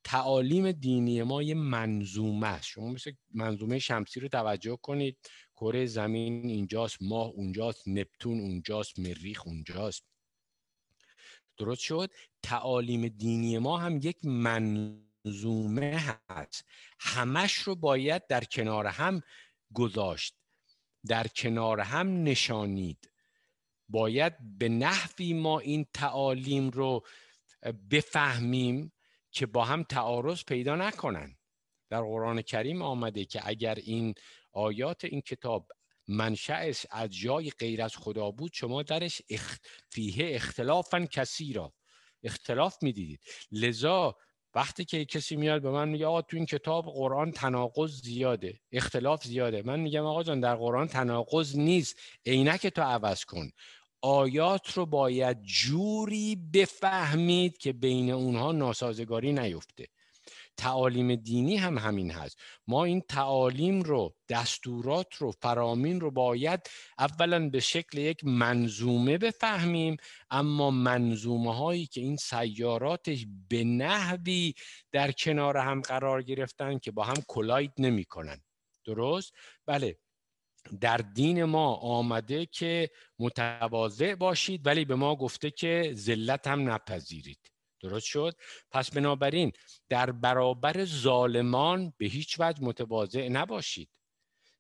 تعالیم دینی ما یه منظومه است شما مثل منظومه شمسی رو توجه کنید کره زمین اینجاست ماه اونجاست نپتون اونجاست مریخ اونجاست درست شد تعالیم دینی ما هم یک منظومه هست همش رو باید در کنار هم گذاشت در کنار هم نشانید باید به نحوی ما این تعالیم رو بفهمیم که با هم تعارض پیدا نکنن در قرآن کریم آمده که اگر این آیات این کتاب منشأش از جای غیر از خدا بود شما درش اخ... فیه اختلافا کسی را اختلاف میدیدید لذا وقتی که کسی میاد به من میگه آقا تو این کتاب قرآن تناقض زیاده اختلاف زیاده من میگم آقا جان در قرآن تناقض نیست عینک تو عوض کن آیات رو باید جوری بفهمید که بین اونها ناسازگاری نیفته تعالیم دینی هم همین هست ما این تعالیم رو دستورات رو فرامین رو باید اولا به شکل یک منظومه بفهمیم اما منظومه هایی که این سیاراتش به نحوی در کنار هم قرار گرفتن که با هم کلاید نمی کنن. درست؟ بله در دین ما آمده که متواضع باشید ولی به ما گفته که ذلت هم نپذیرید درست شد پس بنابراین در برابر ظالمان به هیچ وجه متواضع نباشید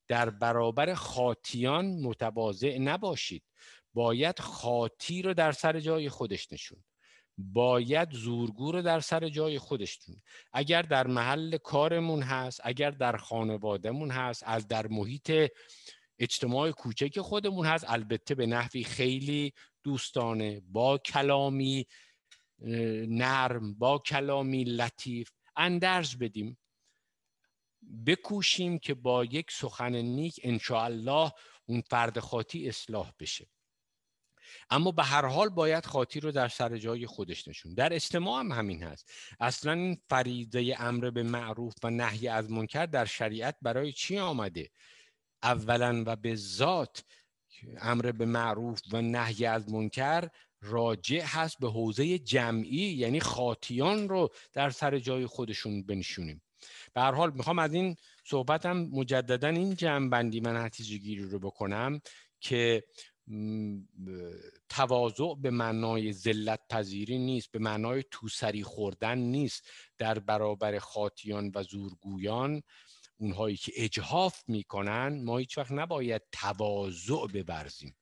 در برابر خاطیان متواضع نباشید باید خاطی رو در سر جای خودش نشون باید زورگو رو در سر جای خودش نشوند. اگر در محل کارمون هست اگر در خانوادهمون هست از در محیط اجتماع کوچک خودمون هست البته به نحوی خیلی دوستانه با کلامی نرم با کلامی لطیف اندرز بدیم بکوشیم که با یک سخن نیک انشاءالله اون فرد خاطی اصلاح بشه اما به هر حال باید خاطی رو در سر جای خودش نشون در اجتماع هم همین هست اصلا این فریضه امر به معروف و نهی از منکر در شریعت برای چی آمده اولا و به ذات امر به معروف و نهی از منکر راجع هست به حوزه جمعی یعنی خاطیان رو در سر جای خودشون بنشونیم به هر حال میخوام از این صحبتم مجددا این جمعبندی من نتیجه گیری رو بکنم که تواضع به معنای ذلت پذیری نیست به معنای توسری خوردن نیست در برابر خاطیان و زورگویان اونهایی که اجهاف میکنن ما هیچ وقت نباید تواضع ببرزیم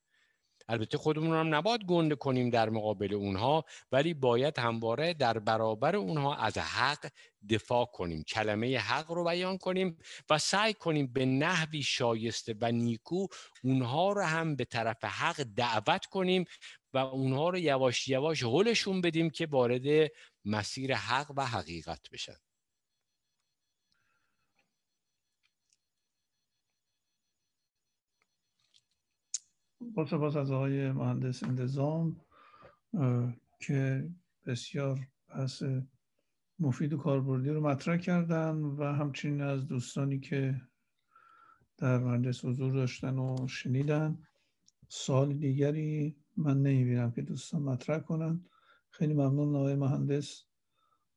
البته خودمون هم نباید گنده کنیم در مقابل اونها ولی باید همواره در برابر اونها از حق دفاع کنیم کلمه حق رو بیان کنیم و سعی کنیم به نحوی شایسته و نیکو اونها رو هم به طرف حق دعوت کنیم و اونها رو یواش یواش حلشون بدیم که وارد مسیر حق و حقیقت بشن با خب سپاس از آقای مهندس انتظام که بسیار بحث مفید و کاربردی رو مطرح کردن و همچنین از دوستانی که در مجلس حضور داشتن و شنیدن سال دیگری من نمیبینم که دوستان مطرح کنن خیلی ممنون آقای مهندس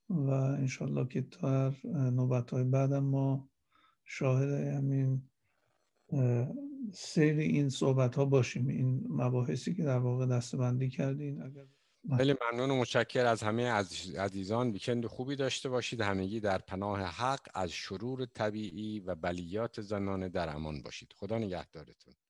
و انشالله که تا نوبت های بعدم ما شاهد همین سیر این صحبت ها باشیم این مباحثی که در واقع دستبندی کردین اگر خیلی ممنون و متشکر از همه عزیزان بیکند خوبی داشته باشید همگی در پناه حق از شرور طبیعی و بلیات زنان در امان باشید خدا نگهدارتون